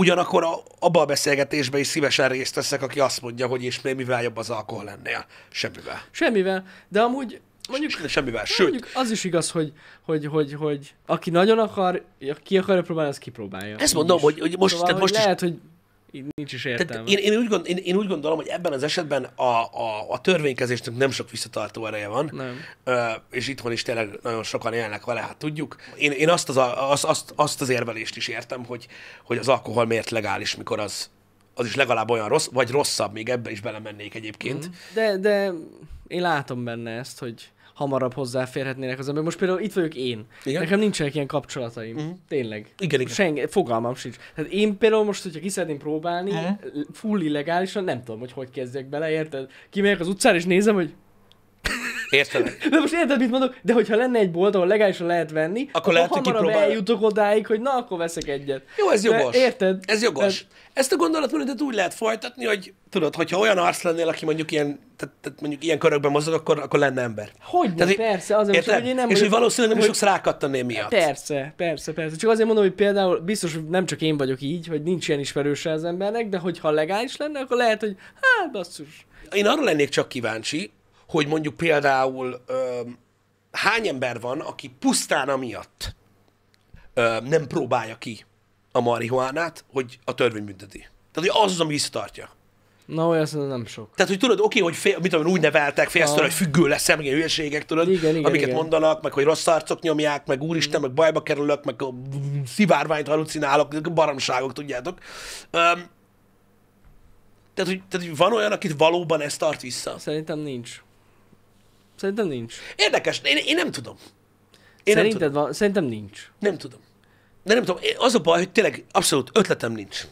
ugyanakkor a, abban a beszélgetésben is szívesen részt veszek, aki azt mondja, hogy és mivel jobb az alkohol lennél. Semmivel. Semmivel, de amúgy mondjuk, semmivel, sőt. Mondjuk az is igaz, hogy, hogy, hogy, hogy aki nagyon akar, ki akarja próbálni, az kipróbálja. Ezt mondom, hogy, hogy most, szóval, tehát most hogy is... lehet, hogy így nincs is értelme. Tehát én, én, úgy gond, én, én úgy gondolom, hogy ebben az esetben a, a, a törvénykezésnek nem sok visszatartó ereje van, nem. Ö, és itthon is tényleg nagyon sokan élnek vele, hát tudjuk. Én, én azt, az a, azt, azt, azt az érvelést is értem, hogy, hogy az alkohol miért legális, mikor az, az is legalább olyan rossz, vagy rosszabb, még ebbe is belemennék egyébként. Mm. De, de én látom benne ezt, hogy hamarabb hozzáférhetnének az emberek. Most például itt vagyok én. Igen? Nekem nincsenek ilyen kapcsolataim. Uh-huh. Tényleg. Igen, igen. Senge, fogalmam sincs. Tehát én például most, hogyha ki szeretném próbálni, uh-huh. full illegálisan, nem tudom, hogy hogy kezdjek bele, érted? Kimegyek az utcára és nézem, hogy Értelek. De most érted, mit mondok? De hogyha lenne egy bolt, ahol legálisan lehet venni, akkor, akkor lehet, hamarabb kipróbál... eljutok odáig, hogy na, akkor veszek egyet. Jó, ez jogos. De, érted? Ez jogos. Tehát... Ezt a gondolatmenetet úgy lehet folytatni, hogy tudod, hogyha olyan arc lennél, aki mondjuk ilyen, tehát, tehát mondjuk ilyen körökben mozog, akkor, akkor lenne ember. Hogy tehát, persze, az mondom, hogy én nem És hogy valószínűleg nem hogy... sokszor rákattanné miatt. Persze, persze, persze. Csak azért mondom, hogy például biztos hogy nem csak én vagyok így, hogy nincs ilyen ismerőse az embernek, de hogyha legális lenne, akkor lehet, hogy hát basszus. Én arra lennék csak kíváncsi, hogy mondjuk például ö, hány ember van, aki pusztán amiatt ö, nem próbálja ki a marihuánát, hogy a törvény bünteti. Tehát, hogy az, az, ami visszatartja. Na, olyan nem sok. Tehát, hogy tudod, oké, hogy fél, mit tudom, úgy neveltek, félsz hogy függő lesz, meg ilyen hülyeségek, tudod, igen, igen, amiket igen. mondanak, meg hogy rossz arcok nyomják, meg mhm. úristen, mm. meg bajba kerülök, meg szivárványt halucinálok, baromságok, tudjátok. Um, tehát, hogy, tehát, hogy van olyan, akit valóban ez tart vissza? Szerintem nincs. Szerintem nincs. Érdekes, én, én nem tudom. Én Szerinted nem tudom. van? Szerintem nincs. Nem tudom. De nem tudom, az a baj, hogy tényleg abszolút ötletem nincs.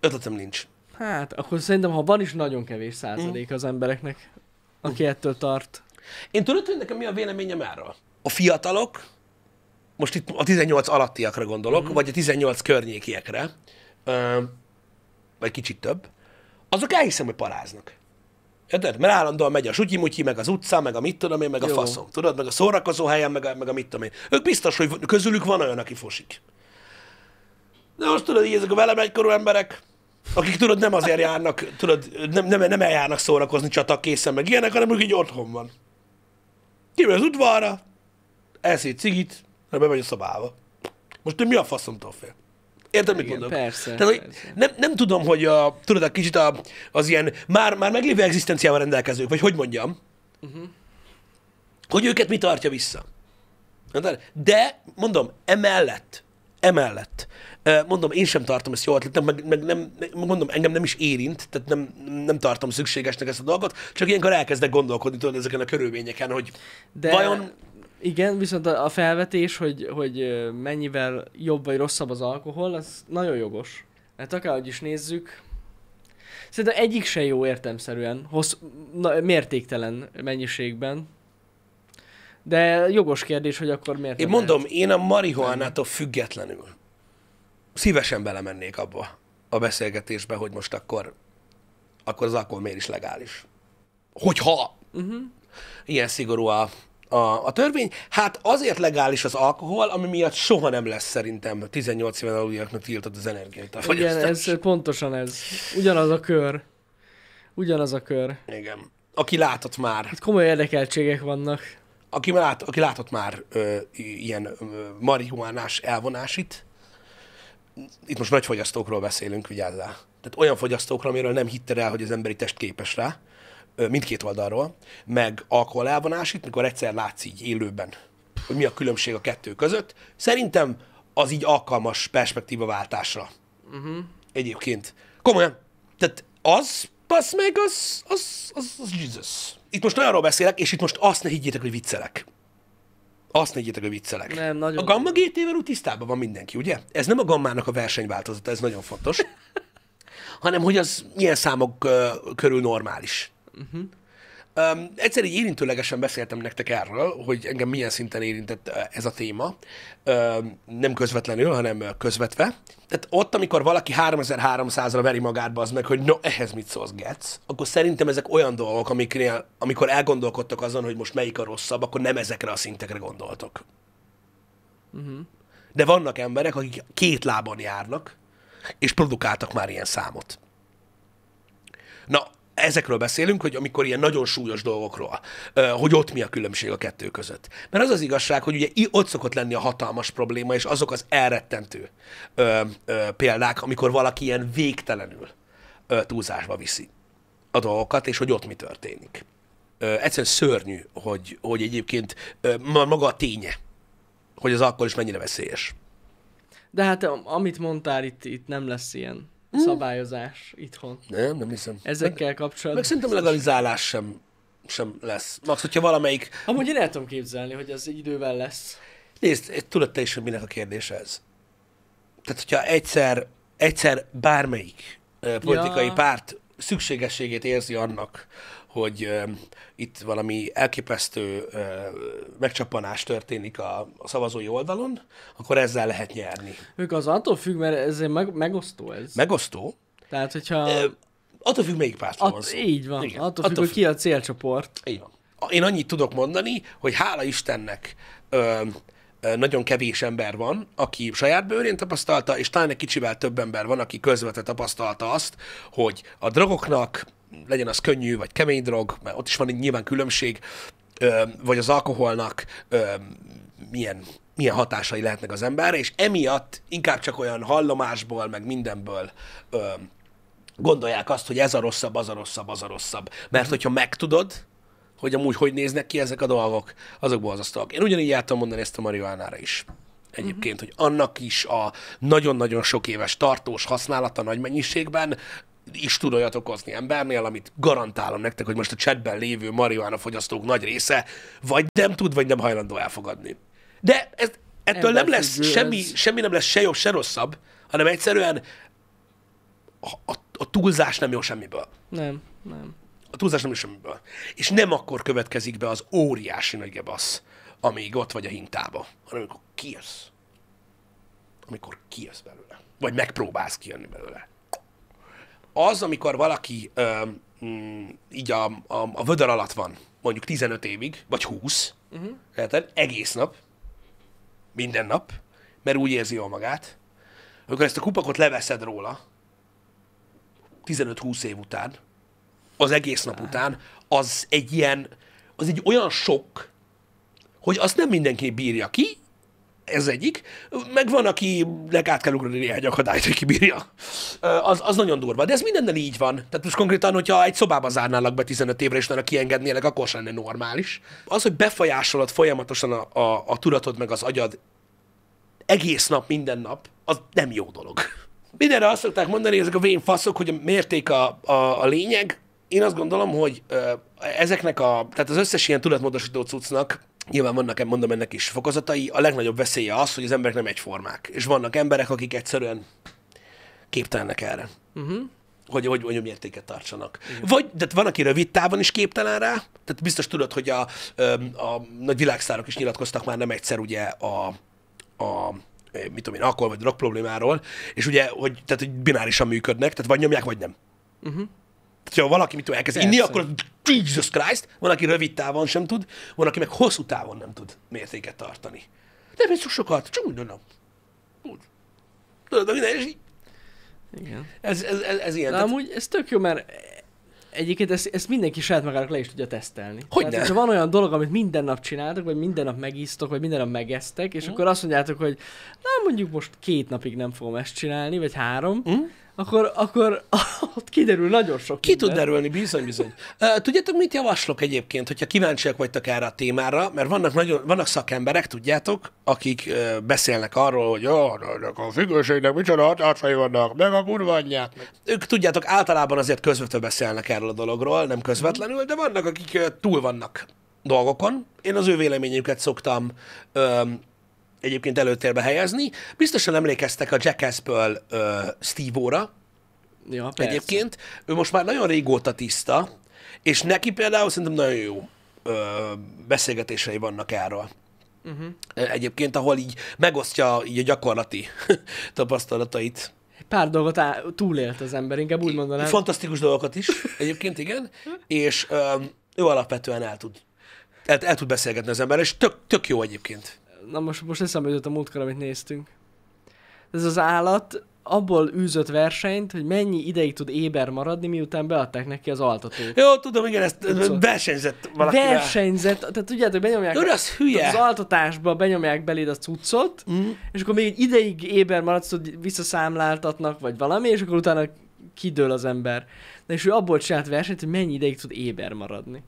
Ötletem nincs. Hát, akkor szerintem, ha van is, nagyon kevés százalék mm. az embereknek, aki mm. ettől tart. Én tudod, hogy nekem mi a véleményem erről? A fiatalok, most itt a 18 alattiakra gondolok, mm vagy a 18 környékiekre, ö, vagy kicsit több, azok elhiszem, hogy paráznak. Érted? Mert állandóan megy a sutyimutyi, meg az utca, meg a mit tudom én, meg a Jó. faszom. Tudod, meg a szórakozó helyen, meg a, meg a mit tudom én. Ők biztos, hogy közülük van olyan, aki fosik. De most tudod, így ezek a velem egykorú emberek, akik tudod, nem azért járnak, tudod, nem, nem, nem eljárnak szórakozni készen, meg ilyenek, hanem ők így otthon van. Kimegy az udvarra, eszi cigit, be vagy a szobába. Most mi a faszomtól fél? Érted, mit mondok? Persze. Tehát, hogy persze. Nem, nem, tudom, hogy a, tudod, a kicsit a, az ilyen már, már meglévő egzisztenciával rendelkezők, vagy hogy mondjam, uh-huh. hogy őket mi tartja vissza. De, mondom, emellett, emellett, mondom, én sem tartom ezt jó ötletnek, meg, meg nem, mondom, engem nem is érint, tehát nem, nem tartom szükségesnek ezt a dolgot, csak ilyenkor elkezdek gondolkodni tudod ezeken a körülményeken, hogy de, vajon igen, viszont a felvetés, hogy, hogy mennyivel jobb vagy rosszabb az alkohol, az nagyon jogos. Hát akárhogy is nézzük, szerintem egyik se jó értemszerűen, hossz, na, mértéktelen mennyiségben. De jogos kérdés, hogy akkor miért Én mondom, lehet? én a marihuánától függetlenül szívesen belemennék abba a beszélgetésbe, hogy most akkor, akkor az alkohol miért is legális. Hogyha uh-huh. ilyen szigorú a, a, a törvény. Hát azért legális az alkohol, ami miatt soha nem lesz szerintem 18 éven aluljáknak tiltott az energiát. Igen, ez pontosan ez. Ugyanaz a kör. Ugyanaz a kör. Igen. Aki látott már. Itt hát komoly érdekeltségek vannak. Aki, lát, aki látott már ö, ilyen ö, marihuánás elvonásit, itt most nagy fogyasztókról beszélünk, vigyázzál. Tehát olyan fogyasztókról, amiről nem hitte el, hogy az emberi test képes rá, mindkét oldalról, meg alkohol elvonásit, mikor egyszer látsz így élőben, hogy mi a különbség a kettő között. Szerintem az így alkalmas váltásra. Uh-huh. Mhm. Egyébként. Komolyan. Tehát az, passz meg az, az, az, az Jesus. Itt most olyanról beszélek, és itt most azt ne higgyétek, hogy viccelek. Azt ne higgyétek, hogy viccelek. Nem, nagyon. A Gamma GT-vel úgy tisztában van mindenki, ugye? Ez nem a Gammának a versenyváltozata, ez nagyon fontos. hanem hogy az milyen számok uh, körül normális. Uh-huh. Um, egyszer így érintőlegesen beszéltem nektek erről, hogy engem milyen szinten érintett ez a téma. Um, nem közvetlenül, hanem közvetve. Tehát ott, amikor valaki 3300-ra veri magádba az meg, hogy no, ehhez mit szólsz, Getsz, akkor szerintem ezek olyan dolgok, amiknél, amikor elgondolkodtok azon, hogy most melyik a rosszabb, akkor nem ezekre a szintekre gondoltok. Uh-huh. De vannak emberek, akik két lábon járnak, és produkáltak már ilyen számot. Na, ezekről beszélünk, hogy amikor ilyen nagyon súlyos dolgokról, hogy ott mi a különbség a kettő között. Mert az az igazság, hogy ugye ott szokott lenni a hatalmas probléma, és azok az elrettentő példák, amikor valaki ilyen végtelenül túlzásba viszi a dolgokat, és hogy ott mi történik. egyszerűen szörnyű, hogy, hogy egyébként maga a ténye, hogy az alkohol is mennyire veszélyes. De hát amit mondtál, itt, itt nem lesz ilyen Mm. szabályozás itthon. Nem, nem hiszem. Ezekkel meg, kapcsolatban. Meg szerintem legalizálás sem, sem lesz. Max, hogyha valamelyik... Amúgy én el tudom képzelni, hogy ez idővel lesz. Nézd, tudod te is, hogy minek a kérdés ez. Tehát, hogyha egyszer, egyszer bármelyik politikai ja. párt szükségességét érzi annak, hogy uh, itt valami elképesztő uh, megcsapanás történik a, a szavazói oldalon, akkor ezzel lehet nyerni. Ők az attól függ, mert ez meg, megosztó ez. Megosztó. Tehát, hogyha... Uh, attól függ, melyik párt At, Így van. Igen. Attól, függ, attól függ, hogy ki a célcsoport. Így van. Én annyit tudok mondani, hogy hála Istennek uh, nagyon kevés ember van, aki saját bőrén tapasztalta, és talán egy kicsivel több ember van, aki közvetve tapasztalta azt, hogy a drogoknak, legyen az könnyű vagy kemény drog, mert ott is van egy nyilván különbség, vagy az alkoholnak milyen, milyen hatásai lehetnek az emberre, és emiatt inkább csak olyan hallomásból, meg mindenből gondolják azt, hogy ez a rosszabb, az a rosszabb, az a rosszabb. Mert mhm. hogyha megtudod, hogy amúgy hogy néznek ki ezek a dolgok, azok borzasztóak. Én ugyanígy jártam mondani ezt a marihuánára is. Egyébként, uh-huh. hogy annak is a nagyon-nagyon sok éves tartós használata nagy mennyiségben is tud olyat okozni embernél, amit garantálom nektek, hogy most a chatben lévő marihuana fogyasztók nagy része vagy nem tud, vagy nem hajlandó elfogadni. De ez, ettől nem lesz semmi, semmi nem lesz se jobb, se rosszabb, hanem egyszerűen a, a, a túlzás nem jó semmiből. Nem, nem. A túlzás nem jó semmiből. És nem akkor következik be az óriási nagy gebasz, amíg ott vagy a hintába, hanem amikor kijössz. Amikor kijössz belőle. Vagy megpróbálsz kijönni belőle az, amikor valaki ö, mm, így a, a, a vödör alatt van, mondjuk 15 évig, vagy 20, uh-huh. Mhm. érted? Egész nap, minden nap, mert úgy érzi jól magát, amikor ezt a kupakot leveszed róla, 15-20 év után, az egész nap után, az egy ilyen, az egy olyan sok, hogy azt nem mindenki bírja ki, ez egyik. Meg van, aki át kell ugrani néhány akadályt, hogy kibírja. Az, az nagyon durva. De ez mindennel így van. Tehát most konkrétan, hogyha egy szobába zárnálak be 15 évre, és nála kiengednélek, akkor sem lenne normális. Az, hogy befolyásolod folyamatosan a, a, a tudatod meg az agyad egész nap, minden nap, az nem jó dolog. Mindenre azt szokták mondani ezek a vén faszok, hogy a mérték a, a, a lényeg. Én azt gondolom, hogy ö, ezeknek a, tehát az összes ilyen tudatmódosító cuccnak Nyilván vannak, mondom, ennek is fokozatai. A legnagyobb veszélye az, hogy az emberek nem egyformák. És vannak emberek, akik egyszerűen képtelenek erre. Uh-huh. Hogy, hogy mondjam, értéket tartsanak. Uh-huh. Vagy, de van, aki rövid távon is képtelen rá, tehát biztos tudod, hogy a, a nagy világszárok is nyilatkoztak már nem egyszer ugye a, a mit tudom én, alkohol vagy drog problémáról, és ugye, hogy, tehát, hogy binárisan működnek, tehát vagy nyomják, vagy nem. Uh-huh ha valaki mit tudom, elkezd inni, akkor Jesus Christ, van, aki rövid távon sem tud, van, aki meg hosszú távon nem tud mértéket tartani. Nem hiszük sokat, csak úgy nem. Úgy. Tudod, hogy ez Igen. Ez, ez, ez, ez ilyen. De tehát... amúgy ez tök jó, mert egyébként ezt, ezt mindenki saját magának le is tudja tesztelni. Hogy Tehát, hogyha van olyan dolog, amit minden nap csináltok, vagy minden nap megisztok, vagy minden nap megesztek, és mm. akkor azt mondjátok, hogy na mondjuk most két napig nem fogom ezt csinálni, vagy három, mm akkor, akkor ott kiderül nagyon sok Ki minden. tud derülni, bizony, bizony. Tudjátok, mit javaslok egyébként, hogyha kíváncsiak vagytok erre a témára, mert vannak, nagyon, vannak szakemberek, tudjátok, akik beszélnek arról, hogy hát a függőségnek micsoda hatásai vannak, meg a kurva anyját. Ők tudjátok, általában azért közvetve beszélnek erről a dologról, nem közvetlenül, de vannak, akik túl vannak dolgokon. Én az ő véleményüket szoktam öm, egyébként előtérbe helyezni. Biztosan emlékeztek a Jackass-ből uh, Steve-óra ja, persze. egyébként. Ő most már nagyon régóta tiszta, és neki például szerintem nagyon jó uh, beszélgetései vannak erről. Uh-huh. Egyébként, ahol így megosztja így a gyakorlati tapasztalatait pár dolgot á, túlélt az ember, inkább úgy mondanám. Fantasztikus dolgokat is, egyébként igen, és um, ő alapvetően el tud, el, el tud beszélgetni az ember, és tök, tök jó egyébként na most, most eszembe jutott a múltkor, amit néztünk. Ez az állat abból űzött versenyt, hogy mennyi ideig tud éber maradni, miután beadták neki az altatót. Jó, tudom, igen, ezt versenyzett valaki. Versenyzett, tehát tudjátok, benyomják Ör, az, hülye. az altatásba, benyomják beléd a cuccot, mm. és akkor még egy ideig éber maradsz, hogy visszaszámláltatnak, vagy valami, és akkor utána kidől az ember. De és ő abból csinált versenyt, hogy mennyi ideig tud éber maradni.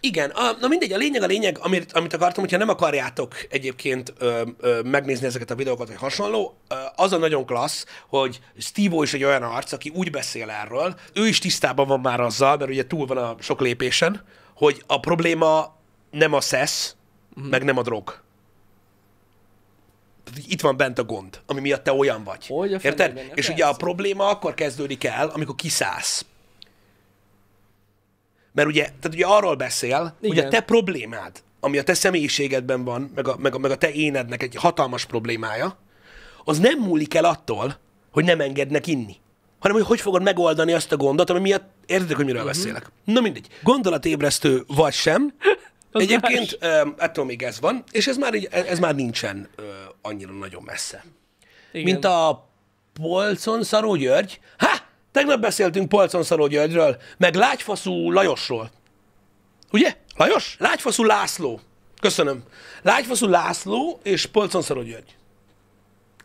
Igen, a, na mindegy, a lényeg a lényeg, amit, amit akartam, hogyha nem akarjátok egyébként ö, ö, megnézni ezeket a videókat, vagy hasonló, ö, az a nagyon klassz, hogy Steve is egy olyan arc, aki úgy beszél erről, ő is tisztában van már azzal, mert ugye túl van a sok lépésen, hogy a probléma nem a szesz, mm. meg nem a drog. itt van bent a gond, ami miatt te olyan vagy. Hogy a Érted? És ugye a probléma akkor kezdődik el, amikor kiszállsz mert ugye, tehát ugye arról beszél, Igen. hogy a te problémád, ami a te személyiségedben van, meg a, meg, a, meg a te énednek egy hatalmas problémája, az nem múlik el attól, hogy nem engednek inni. Hanem, hogy hogy fogod megoldani azt a gondot, ami miatt értitek, hogy miről uh-huh. beszélek. Na mindegy. Gondolatébresztő vagy sem. Az Egyébként más. ettől még ez van, és ez már, így, ez már nincsen annyira nagyon messze. Igen. Mint a polcon szaró György. Ha! Tegnap beszéltünk Polcon Szaló Györgyről, meg Lágyfaszú Lajosról. Ugye? Lajos? Lágyfaszú László. Köszönöm. Lágyfaszú László és Polcon Szaló György.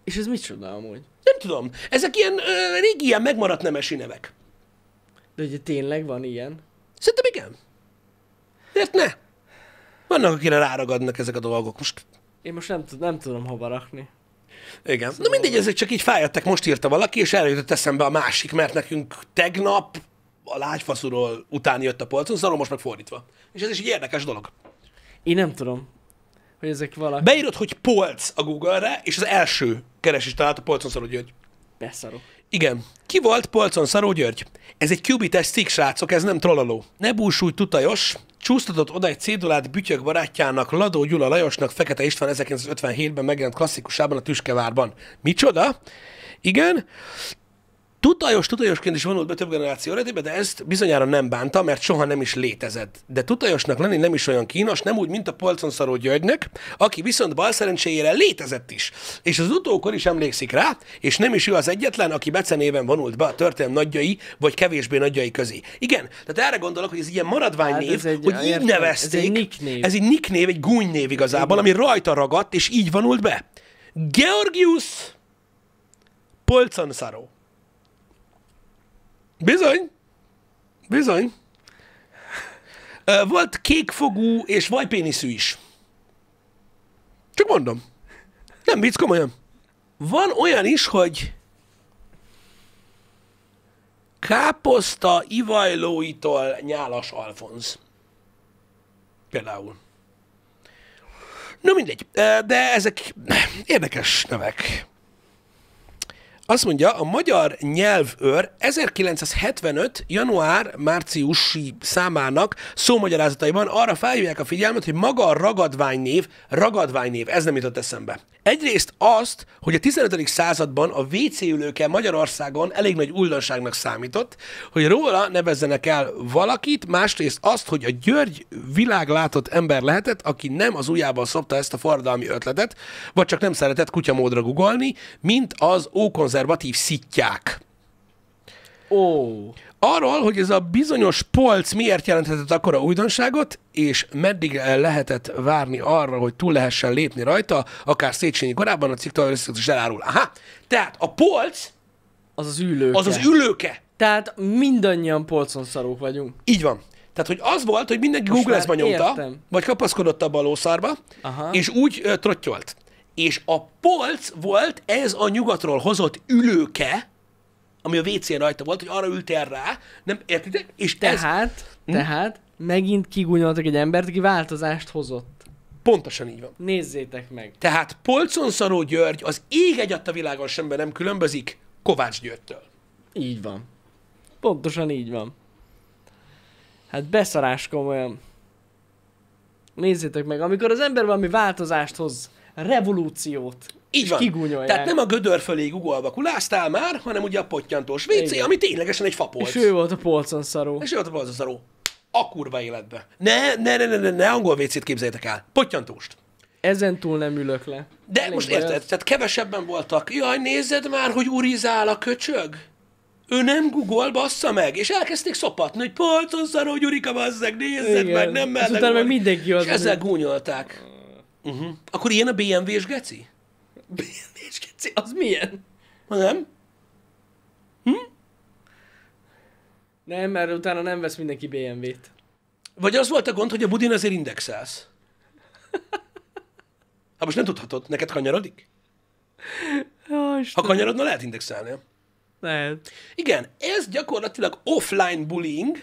És ez csoda, amúgy? Nem tudom. Ezek ilyen ö, régi, ilyen megmaradt nemesi nevek. De ugye tényleg van ilyen? Szerintem igen. Miért ne? Vannak, akire ráragadnak ezek a dolgok. Most... Én most nem, nem tudom hova rakni. Igen. Szóval... Na mindegy, szóval- ezek csak így fájattak, most írta valaki, és eljutott eszembe a másik, mert nekünk tegnap a lágyfaszúról után jött a polcon, szóval most meg fordítva. És ez is egy érdekes dolog. Én nem tudom, hogy ezek valaki... Beírod, hogy polc a Google-re, és az első keresést talált a polcon szóval, hogy beszarok. Igen. Ki volt Polcon Szaró György? Ez egy kubites cikk, srácok, ez nem trollaló. Ne búsulj tutajos, csúsztatott oda egy cédulát Bütyök barátjának, Ladó Gyula Lajosnak, Fekete István 1957-ben megjelent klasszikusában a Tüskevárban. Micsoda? Igen. Tutajos, tutajosként is vonult be több generáció eredébe, de ezt bizonyára nem bánta, mert soha nem is létezett. De tutajosnak lenni nem is olyan kínos, nem úgy, mint a polcon szaró Györgynek, aki viszont bal szerencséjére létezett is. És az utókor is emlékszik rá, és nem is ő az egyetlen, aki becenéven vonult be a történelem nagyjai, vagy kevésbé nagyjai közé. Igen, tehát erre gondolok, hogy ez ilyen maradványnév, hát hogy így értem, nevezték. Ez egy nicknév. Ez egy nicknév, egy gúnynév igazából, Igen. ami rajta ragadt, és így vonult be. Georgius Polcanszaró. Bizony. Bizony. Volt kékfogú és vajpéniszű is. Csak mondom. Nem vicc, komolyan. Van olyan is, hogy káposzta ivajlóitól nyálas Alfonz. Például. Na mindegy, de ezek érdekes nevek. Azt mondja, a magyar nyelvőr 1975. január-márciusi számának szómagyarázataiban arra felhívják a figyelmet, hogy maga a ragadványnév, ragadványnév, ez nem jutott eszembe. Egyrészt azt, hogy a 15. században a WC ülőkkel Magyarországon elég nagy újdonságnak számított, hogy róla nevezzenek el valakit, másrészt azt, hogy a György világlátott ember lehetett, aki nem az ujjában szopta ezt a forradalmi ötletet, vagy csak nem szeretett kutyamódra guggolni, mint az ókonzervatív szittyák. Ó. Oh. Arról, hogy ez a bizonyos polc miért jelenthetett akkora újdonságot, és meddig lehetett várni arra, hogy túl lehessen lépni rajta, akár Széchenyi korábban a cikk tovább is elárul. Aha, tehát a polc... Az az ülőke. Az az ülőke. Tehát mindannyian polcon szarók vagyunk. Így van. Tehát, hogy az volt, hogy mindenki googlezba nyomta, értem. vagy kapaszkodott a balószárba, és úgy ö, trottyolt. És a polc volt ez a nyugatról hozott ülőke, ami a wc rajta volt, hogy arra ültél rá, nem értitek? És tehát, ez... tehát hm? megint kigúnyoltak egy embert, aki változást hozott. Pontosan így van. Nézzétek meg. Tehát Polcon Szaró György az ég a világon sembe nem különbözik Kovács Györgytől. Így van. Pontosan így van. Hát beszarás komolyan. Nézzétek meg, amikor az ember valami változást hoz, revolúciót, így van. Kigúnyolják. Tehát nem a gödör fölé ugolva kuláztál már, hanem ugye a pottyantós WC, ami ténylegesen egy fapolc. És ő volt a polcon szaró. És ő volt a polcon szaró. A kurva életbe. Ne, ne, ne, ne, ne, ne angol WC-t képzeljétek el. Pottyantóst. Ezen túl nem ülök le. De Elég most érted, tehát kevesebben voltak. Jaj, nézed már, hogy urizál a köcsög? ő nem Google, bassza meg, és elkezdték szopatni, hogy polcon szaró, hogy Urika, bazzeg, nézzed Igen. meg, nem mernek. És utána meg mindenki az. És ezzel gúnyolták. Uh-huh. Akkor ilyen a BMW-s geci? Békés keci, az milyen? Ha nem? Hm? Nem, mert utána nem vesz mindenki BMW-t. Vagy az volt a gond, hogy a budin azért indexelsz. Hát most nem tudhatod, neked kanyarodik? Oh, ha kanyarodna, lehet indexelni. Lehet. Igen, ez gyakorlatilag offline bullying,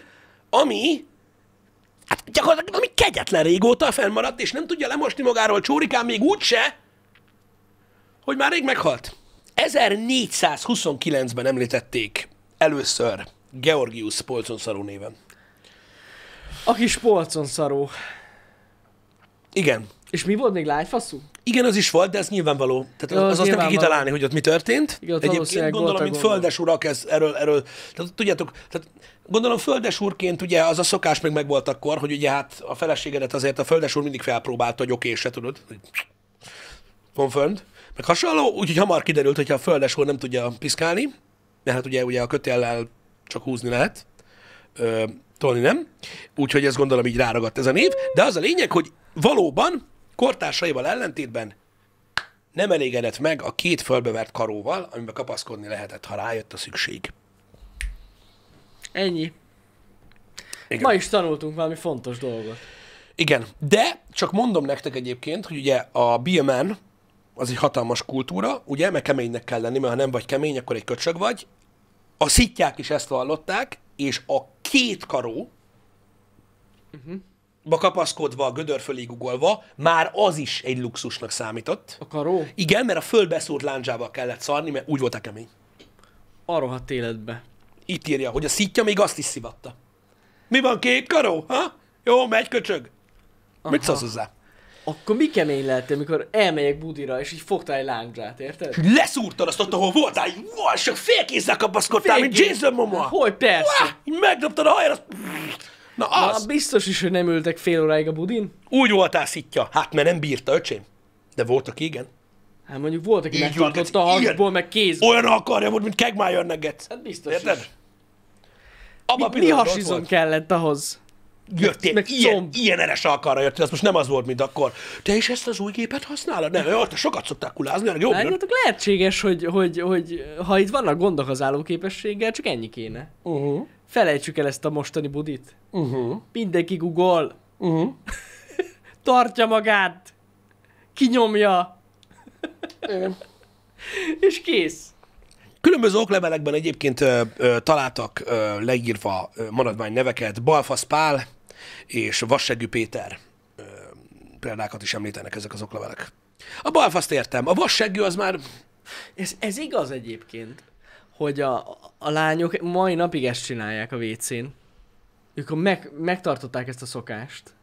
ami hát gyakorlatilag ami kegyetlen régóta fennmaradt, és nem tudja lemosni magáról Csórikán még úgyse, hogy már rég meghalt. 1429-ben említették először Georgius polconszaró néven. A kis polconszaró. Igen. És mi volt még lágyfaszú? Igen, az is volt, de ez nyilvánvaló. Tehát az, az, nyilvánvaló. azt nem kell kitalálni, hogy ott mi történt. Igen, Egyébként gondolom, mint földes urak, ez, erről, erről, tehát tudjátok, tehát gondolom földes úrként ugye az a szokás még megvolt akkor, hogy ugye hát a feleségedet azért a földes úr mindig felpróbálta, hogy oké, okay, se tudod. Confirmed meg hasonló, úgyhogy hamar kiderült, hogyha a földes nem tudja piszkálni, mert hát ugye, ugye a kötéllel csak húzni lehet, ö, tolni nem, úgyhogy ez gondolom így ráragadt ez a név, de az a lényeg, hogy valóban kortársaival ellentétben nem elégedett meg a két fölbevert karóval, amiben kapaszkodni lehetett, ha rájött a szükség. Ennyi. Igen. Ma is tanultunk valami fontos dolgot. Igen, de csak mondom nektek egyébként, hogy ugye a BMN, az egy hatalmas kultúra, ugye, mert keménynek kell lenni, mert ha nem vagy kemény, akkor egy köcsög vagy. A szitják is ezt vallották, és a két karó, uh-huh. Ba kapaszkodva, a gödör fölé gugolva, már az is egy luxusnak számított. A karó? Igen, mert a fölbeszúrt láncsával kellett szarni, mert úgy volt a kemény. Arról hat életbe. Itt írja, hogy a szitja még azt is szivatta. Mi van, két karó? Ha? Jó, megy köcsög. Aha. Mit szólsz hozzá? akkor mi kemény lettél, amikor elmegyek budira, és így fogtál egy lángdrát, érted? Leszúrtad azt ott, ahol voltál, így wow, csak félkézzel kapaszkodtál, mint Jason Momoa. Hát, hogy persze. Wow, megdobtad a hajra, azt... Na az. Na, biztos is, hogy nem ültek fél óráig a budin. Úgy voltál szitja. Hát, mert nem bírta, öcsém. De voltak, igen. Hát mondjuk volt, aki megtartotta a hangból, meg kézből. Olyan akarja volt, mint Kegmájörneget. Hát biztos Érted? Abba mi, mi hasizom kellett ahhoz? jöttél, meg ilyen, ilyen eres alkalra jöttél, az most nem az volt, mint akkor. Te is ezt az új gépet használod? Nem, jó, te sokat szoktál kulázni, jó. Látjátok, lehetséges, hogy, hogy, hogy, ha itt vannak gondok az állóképességgel, csak ennyi kéne. Uh-huh. Felejtsük el ezt a mostani budit. Uh-huh. Mindenki gugol. Uh-huh. Tartja magát. Kinyomja. És kész. Különböző oklevelekben egyébként ö, ö, találtak ö, leírva ö, maradvány neveket. Balfasz Pál, és Vassegű Péter példákat is említenek ezek az oklevelek. A balfaszt értem, a Vassegű az már... Ez, ez igaz egyébként, hogy a, a lányok mai napig ezt csinálják a WC-n. Ők meg, megtartották ezt a szokást.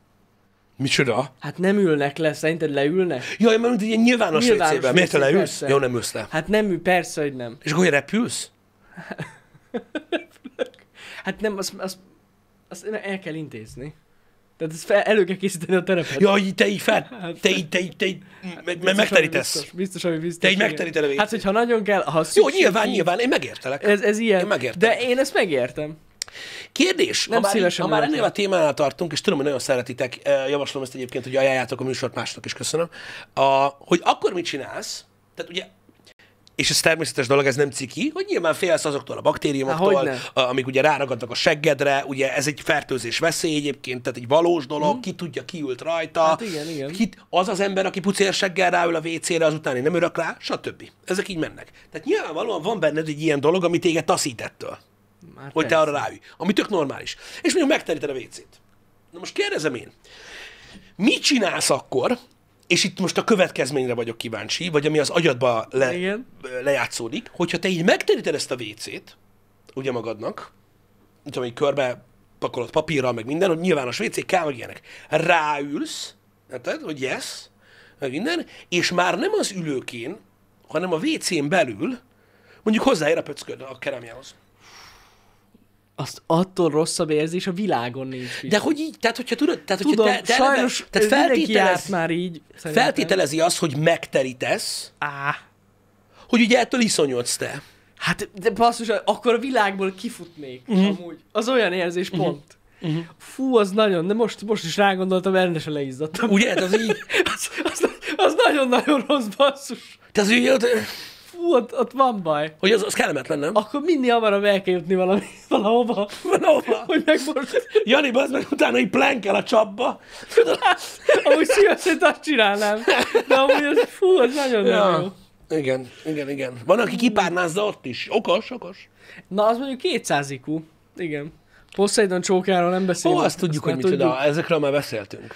Micsoda? Hát nem ülnek le, szerinted leülnek? Jaj, mert ugye nyilvános, nyilvános vécében. ben Miért te leülsz? Persze. Jó, nem ülsz le. Hát nem ül, persze, hogy nem. És akkor hogy repülsz? hát nem, azt, azt azt el kell intézni. Tehát ez fel, elő kell készíteni a terepet. Jaj, te így fel, hát, te így, te így, te így, hát meg, biztos, megterítesz. Biztos, biztos, ami biztos. Te így megteríted Hát, hogyha nagyon kell, ha szükség, Jó, nyilván, így, nyilván, én megértelek. Ez, ez ilyen. Én megértem. De én ezt megértem. Kérdés, nem ha már, szívesen ha már ennél a témánál tartunk, és tudom, hogy nagyon szeretitek, eh, javaslom ezt egyébként, hogy ajánljátok a műsort másnak is, köszönöm, a, hogy akkor mit csinálsz, tehát ugye és ez természetes dolog, ez nem ciki, hogy nyilván félsz azoktól a baktériumoktól, Há, amik ugye ráragadnak a seggedre, ugye ez egy fertőzés veszély egyébként, tehát egy valós dolog, hmm. ki tudja, ki ült rajta, hát igen, igen. Ki, az az ember, aki seggel ráül a WC-re, azután én nem örök rá, stb. Ezek így mennek. Tehát nyilvánvalóan van benned egy ilyen dolog, ami téged taszít ettől. Már hogy persze. te arra ráülj. Ami tök normális. És mondjuk megteríted a WC-t. Na most kérdezem én, mit csinálsz akkor, és itt most a következményre vagyok kíváncsi, vagy ami az agyadba le, Igen. lejátszódik, hogyha te így megteríted ezt a WC-t, ugye magadnak, mint amíg körbe pakolod papírral, meg minden, hogy nyilvános WC, kell, meg ilyenek. Ráülsz, érted, hogy yes, meg minden, és már nem az ülőkén, hanem a WC-n belül, mondjuk hozzáér a pöcköd a kerámiához azt attól rosszabb érzés a világon nincs. Is. De hogy így, tehát hogyha tudod, tehát Tudom, hogyha te, te sajnos te, tehát feltételez, már így. Szerintem. Feltételezi azt, hogy megterítesz, Á. hogy ugye ettől iszonyodsz te. Hát, de basszus, akkor a világból kifutnék uh-huh. amúgy. Az olyan érzés, uh-huh. pont. Uh-huh. Fú, az nagyon, de most, most is rágondoltam, rendesen leizzadtam. Ugye? Hát az így? az, az, az nagyon-nagyon rossz basszus. Tehát, hogy fú, ott, ott van baj. Hogy az, az kellemetlen, nem? Akkor minél hamarabb el kell jutni valami, valahova. Valahova. Hogy meg most... Jani, bazd meg, utána így plankel a csapba. amúgy szívesen azt csinálnám. De amúgy az, fú, az nagyon ja. nem jó. Igen, igen, igen. Van, aki kipárnázza ott is. Okos, okos. Na, az mondjuk 200 IQ. Igen. Poseidon csókáról nem beszélünk. Ó, azt tudjuk, azt hogy micsoda. Tudjuk. Ezekről már beszéltünk.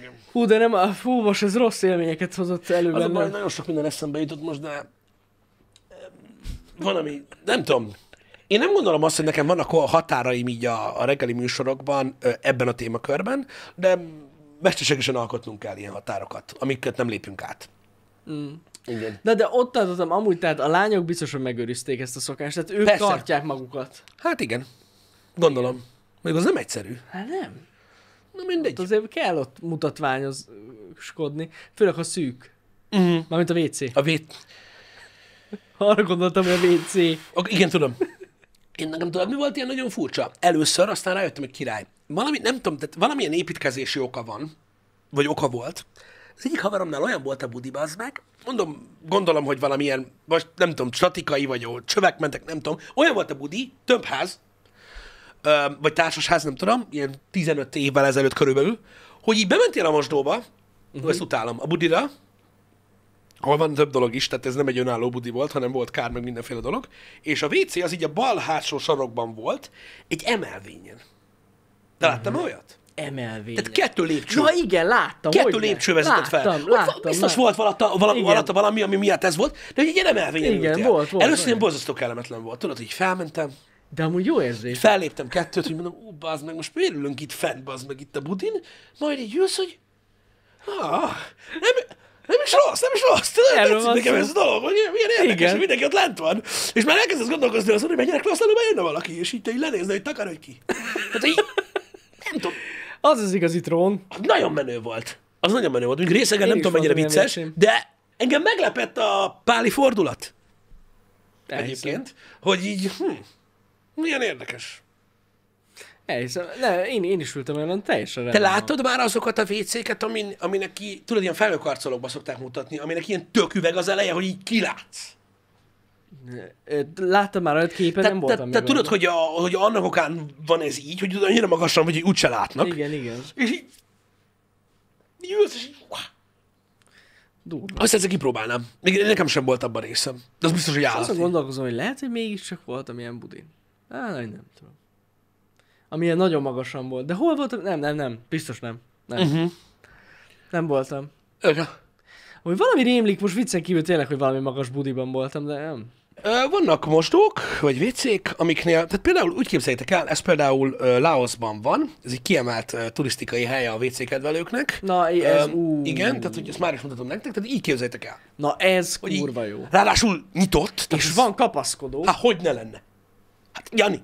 Igen. Hú, de nem, fú, most ez rossz élményeket hozott elő. Az a baj, nagyon sok minden eszembe jutott most, de van, ami, nem tudom, én nem gondolom azt, hogy nekem vannak olyan határaim így a, a reggeli műsorokban ebben a témakörben, de mesterségesen alkotnunk kell ilyen határokat, amiket nem lépünk át. Mm. Igen. De de ott tartottam, amúgy tehát a lányok biztos, hogy megőrizték ezt a szokást, tehát ők Persze. tartják magukat. Hát igen, gondolom. Igen. Még az nem egyszerű. Hát nem. Na mindegy. Ott azért kell ott mutatványoskodni, főleg ha szűk. Uh-huh. Mármint a WC. A WC. Arra gondoltam, hogy a WC. Igen, tudom. Én nekem tudom, mi volt ilyen nagyon furcsa. Először aztán rájöttem, hogy király. Valami, nem tudom, tehát valamilyen építkezési oka van, vagy oka volt. Az egyik haveromnál olyan volt a budi, az meg, mondom, gondolom, hogy valamilyen, vagy nem tudom, statikai vagy, ahol csövek mentek, nem tudom. Olyan volt a budi, több ház, vagy társasház, nem tudom, ilyen 15 évvel ezelőtt körülbelül, hogy így bementél a mosdóba, uh-huh. Mhm. ezt utálom, a budira, ahol van több dolog is, tehát ez nem egy önálló budi volt, hanem volt kár, meg mindenféle dolog, és a WC az így a bal hátsó sarokban volt, egy emelvényen. De láttam uh-huh. olyat? emelvény. Tehát kettő lépcső. Na igen, láttam. Kettő lépcső vezetett láttam, fel. Láttam, láttam, Biztos láttam. volt valata, valami, valata valami, ami miatt ez volt, de egy ilyen emelvény. Igen, volt, volt, volt. Először ilyen borzasztó kellemetlen volt. Tudod, így felmentem, de amúgy jó érzés. Felléptem kettőt, hogy mondom, ú, bazd meg, most miért ülünk itt fent, bazd meg itt a budin, majd így jössz, hogy ah, nem, nem is rossz, nem is rossz. Tetszik nekem ez a dolog, hogy milyen érdekes, Igen. hogy mindenki ott lent van. És már elkezdesz gondolkozni azon, hogy menjenek le, aztán jönne valaki, és így te így lenézni, hogy takarodj ki. Hát így, nem tudom. Az az igazi trón. Nagyon menő volt. Az nagyon menő volt. Mondjuk részegen nem tudom, mennyire vicces, de engem meglepett a páli fordulat. Egyébként, hogy így, hm, milyen érdekes. Elhiszem, szóval, ne, én, én is ültem ellen teljesen Te látod már azokat a WC-ket, amin, aminek ki, tudod, ilyen felhőkarcolókba szokták mutatni, aminek ilyen tök üveg az eleje, hogy így kilátsz. Láttam már olyat képen, te, nem voltam te, te tudod, hogy, a, hogy annak okán van ez így, hogy annyira magasan, hogy úgyse látnak. Igen, igen. És így, jössz, és így, Durva. Azt ezzel kipróbálnám. Még nekem sem volt abban részem. De az biztos, hogy állat. Azt gondolkozom, hogy lehet, hogy mégiscsak voltam ilyen budin. Á, nem, nem tudom ami ilyen nagyon magasan volt. De hol voltam? Nem, nem, nem. Biztos nem. Nem. Uh-huh. Nem voltam. Öga. Hogy valami rémlik, most viccen kívül tényleg, hogy valami magas budiban voltam, de nem. Vannak mostók, vagy vécék, amiknél, tehát például úgy képzeljétek el, ez például Laosban van, ez egy kiemelt turisztikai helye a WC kedvelőknek. Na ez, um, ú. Igen, tehát hogy ezt már is mutatom nektek, tehát így képzeljétek el. Na ez hogy kurva így, jó. Ráadásul nyitott. És ez... van kapaszkodó. Hát hogy ne lenne? Hát Jani,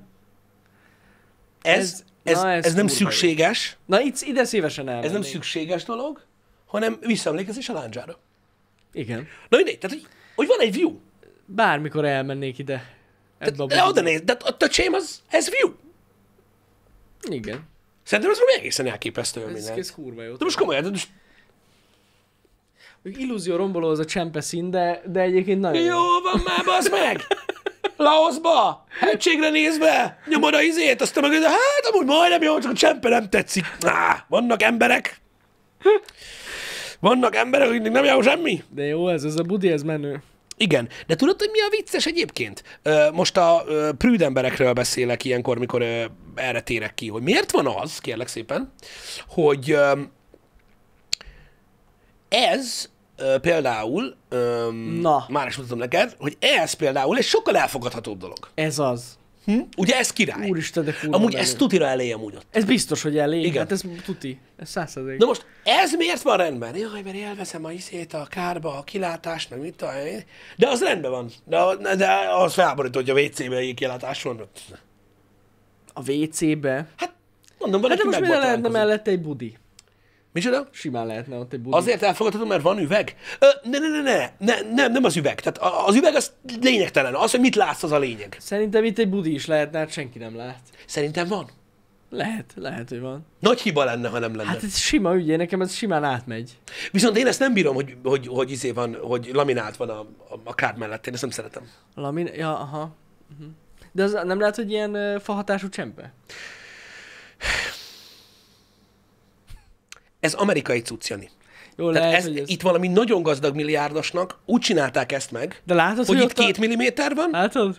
ez, ez, na, ez, ez nem szükséges. Jó. Na, itt, ide szívesen el. Ez nem szükséges dolog, hanem visszaemlékezés a láncsára. Igen. Na mindegy, tehát hogy, hogy van egy view. Bármikor elmennék ide. Le oda néz, de a töcsém az, ez view. Igen. Szerintem ez valami egészen elképesztő ez, mindent. Ez kurva jó. De most komolyan, de most... Illúzió romboló az a szín, de, de egyébként nagyon jó. Jó van már, bazd meg! Laoszba, hegységre nézve, nyomod a izét, aztán meg, hát amúgy majdnem jó, csak a csempe nem tetszik. Á, vannak emberek, vannak emberek, akiknek nem jó semmi. De jó, ez, ez a budi, ez menő. Igen, de tudod, hogy mi a vicces egyébként? Most a prűd emberekről beszélek ilyenkor, mikor erre térek ki, hogy miért van az, kérlek szépen, hogy ez például, ö, Na. már is mutatom neked, hogy ez például egy sokkal elfogadhatóbb dolog. Ez az. Hm? Ugye ez király. Úristen, de kurva Amúgy ez tutira eléje amúgy ott. Ez biztos, hogy elé. Igen. Hát ez tuti. Ez százszerzék. Na most ez miért van rendben? Jaj, mert élvezem a iszét, a kárba, a meg mit tudom De az rendben van. De, de az felborít, hogy a WC-be egy kilátás van. A WC-be. Hát mondom, valaki Hát de most mi lehetne mellette egy budi? Micsoda? Simán lehetne ott egy budi. Azért elfogadható, mert van üveg? Ö, ne, ne, ne, ne, ne, nem, nem az üveg. Tehát az üveg az lényegtelen. Az, hogy mit látsz, az a lényeg. Szerintem itt egy budi is lehetne, hát senki nem lát. Szerintem van. Lehet, lehet, hogy van. Nagy hiba lenne, ha nem lenne. Hát ez sima ügy, nekem ez simán átmegy. Viszont én ezt nem bírom, hogy, hogy, hogy izé van, hogy laminált van a, a, a kád mellett, én ezt nem szeretem. lamin... Ja, aha. Mhm. De az nem lehet, hogy ilyen fahatású csempe? ez amerikai cuccjani. Jó, Tehát lehet, ez, ez... itt valami nagyon gazdag milliárdosnak úgy csinálták ezt meg, De látod, hogy, hogy itt két a... milliméter van, látod?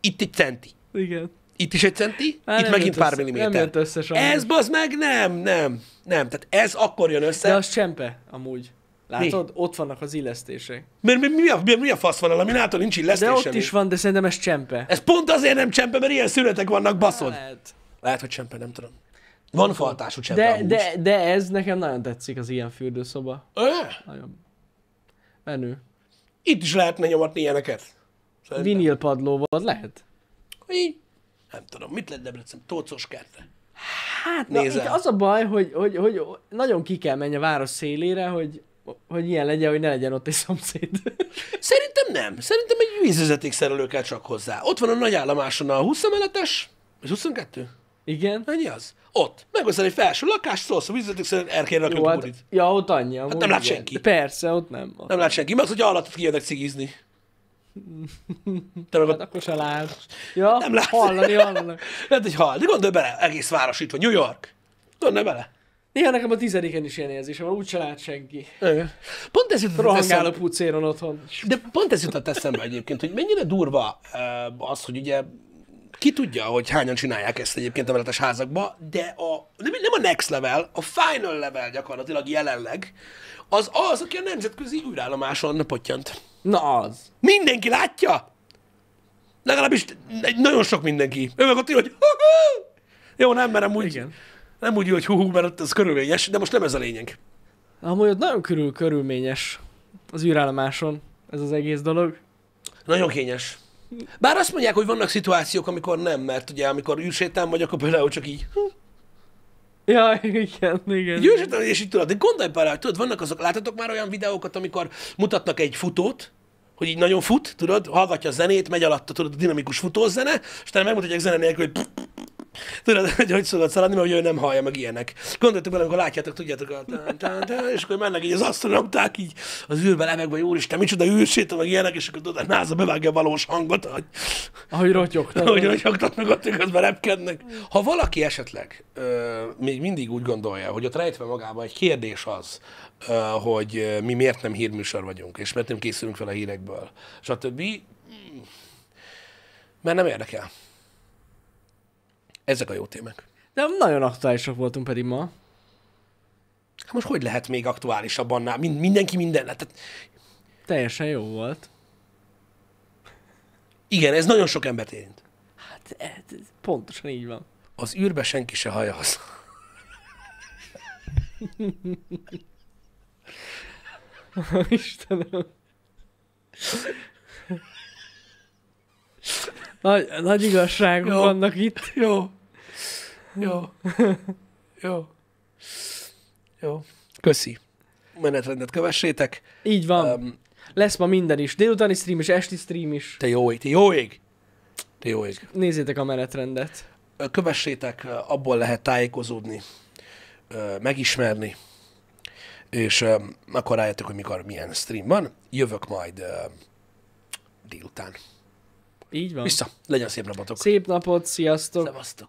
itt egy centi. Igen. Itt is egy centi, Há, itt megint pár milliméter. Nem össze sajnos. Ez bazd meg, nem, nem, nem. Tehát ez akkor jön össze. De az csempe, amúgy. Látod? Mi? Ott vannak az illesztések. Mert mi, mi, a, mi, mi a fasz van a laminától? Nincs illesztés. De ott semmi. is van, de szerintem ez csempe. Ez pont azért nem csempe, mert ilyen születek vannak, baszod. Lehet. Lehet, hogy csempe, nem tudom. Van faltású cseppre de, de, de ez nekem nagyon tetszik az ilyen fürdőszoba. Ö? Nagyon menő. Itt is lehetne nyomatni ilyeneket. Szerintem. Vinilpadlóval lehet? Így, nem tudom, mit lehet, Debrecen? Tócos kertre. Hát, na, itt az a baj, hogy, hogy, hogy, nagyon ki kell menni a város szélére, hogy, hogy ilyen legyen, hogy ne legyen ott egy szomszéd. Szerintem nem. Szerintem egy vízvezetékszerelő kell csak hozzá. Ott van a nagy állomáson a 20 emeletes, és 22? Igen. Ennyi az? Ott. Megveszel egy felső lakást, szólsz a vízvezeték szerint erkére raknak hát, Ja, ott annyi. Hát nem lát senki. De persze, ott nem. Ott nem lát senki, mert az, hogy alatt kijönnek cigizni. Te hát akkor se lát. Ja, nem lát. hallani, hallanak. Lehet, hogy hall. De gondolj bele, egész város itt van, New York. Gondolj bele. Néha nekem a tizediken is ilyen érzésem, úgy se lát senki. Igen. Pont ez jutott Rohangál a pucéron otthon. De pont ez jutott eszembe egyébként, hogy mennyire durva az, hogy ugye ki tudja, hogy hányan csinálják ezt egyébként a veletes házakba, de a, nem, nem a next level, a final level gyakorlatilag jelenleg, az az, aki a nemzetközi űrállomáson pottyant. Na az. Mindenki látja? Legalábbis nagyon sok mindenki. Ő meg ott ír, hogy Hu-hu! Jó, nem merem úgy. Igen. Nem úgy, hogy hú, mert az körülményes, de most nem ez a lényeg. Amúgy ott nagyon körül körülményes az űrállomáson ez az egész dolog. Nagyon kényes. Bár azt mondják, hogy vannak szituációk, amikor nem, mert ugye amikor űrsétán vagy, akkor például csak így... Hm. Ja, igen, igen. Így űrsétán, és így tudod, de gondolj bele, hogy tudod, vannak azok, láttatok már olyan videókat, amikor mutatnak egy futót, hogy így nagyon fut, tudod, hallgatja a zenét, megy a, tudod, a dinamikus futózene, és te megmutatják zene nélkül, hogy Tudod, hogy hogy szokott szaladni, mert ő nem hallja meg ilyenek. Gondoltuk bele, amikor látjátok, tudjátok, a tán, tán, tán, és akkor mennek így az asztronauták így az űrbe levegve, hogy úristen, micsoda űrsét, meg ilyenek, és akkor tudod, a bevágja a valós hangot, hogy... Ahogy rotyogtak. Ahogy rotyogtak, meg ott közben repkednek. Ha valaki esetleg ö, még mindig úgy gondolja, hogy ott rejtve magában egy kérdés az, ö, hogy mi miért nem hírműsor vagyunk, és miért nem készülünk fel a hírekből, stb. Hmm. Mert nem érdekel. Ezek a jó témák. De nagyon aktuálisak voltunk pedig ma. Hát most hogy lehet még aktuálisabb annál? Mind, mindenki minden lett. Tehát... Teljesen jó volt. Igen, ez nagyon sok embert érint. Hát ez, ez pontosan így van. Az űrbe senki se hallja az. Istenem. Nagy, nagy igazság Jó. vannak itt. Jó. Jó. Jó. Jó. Köszi. Menetrendet kövessétek. Így van. Um, Lesz ma minden is. Délutáni stream is, esti stream is. Te jó ég, te jó ég. Te jó ég. Nézzétek a menetrendet. Kövessétek, abból lehet tájékozódni, megismerni, és akkor rájöttek, hogy mikor milyen stream van. Jövök majd délután. Így van. Vissza. Legyen szép napotok. Szép napot, sziasztok. Szevasztok.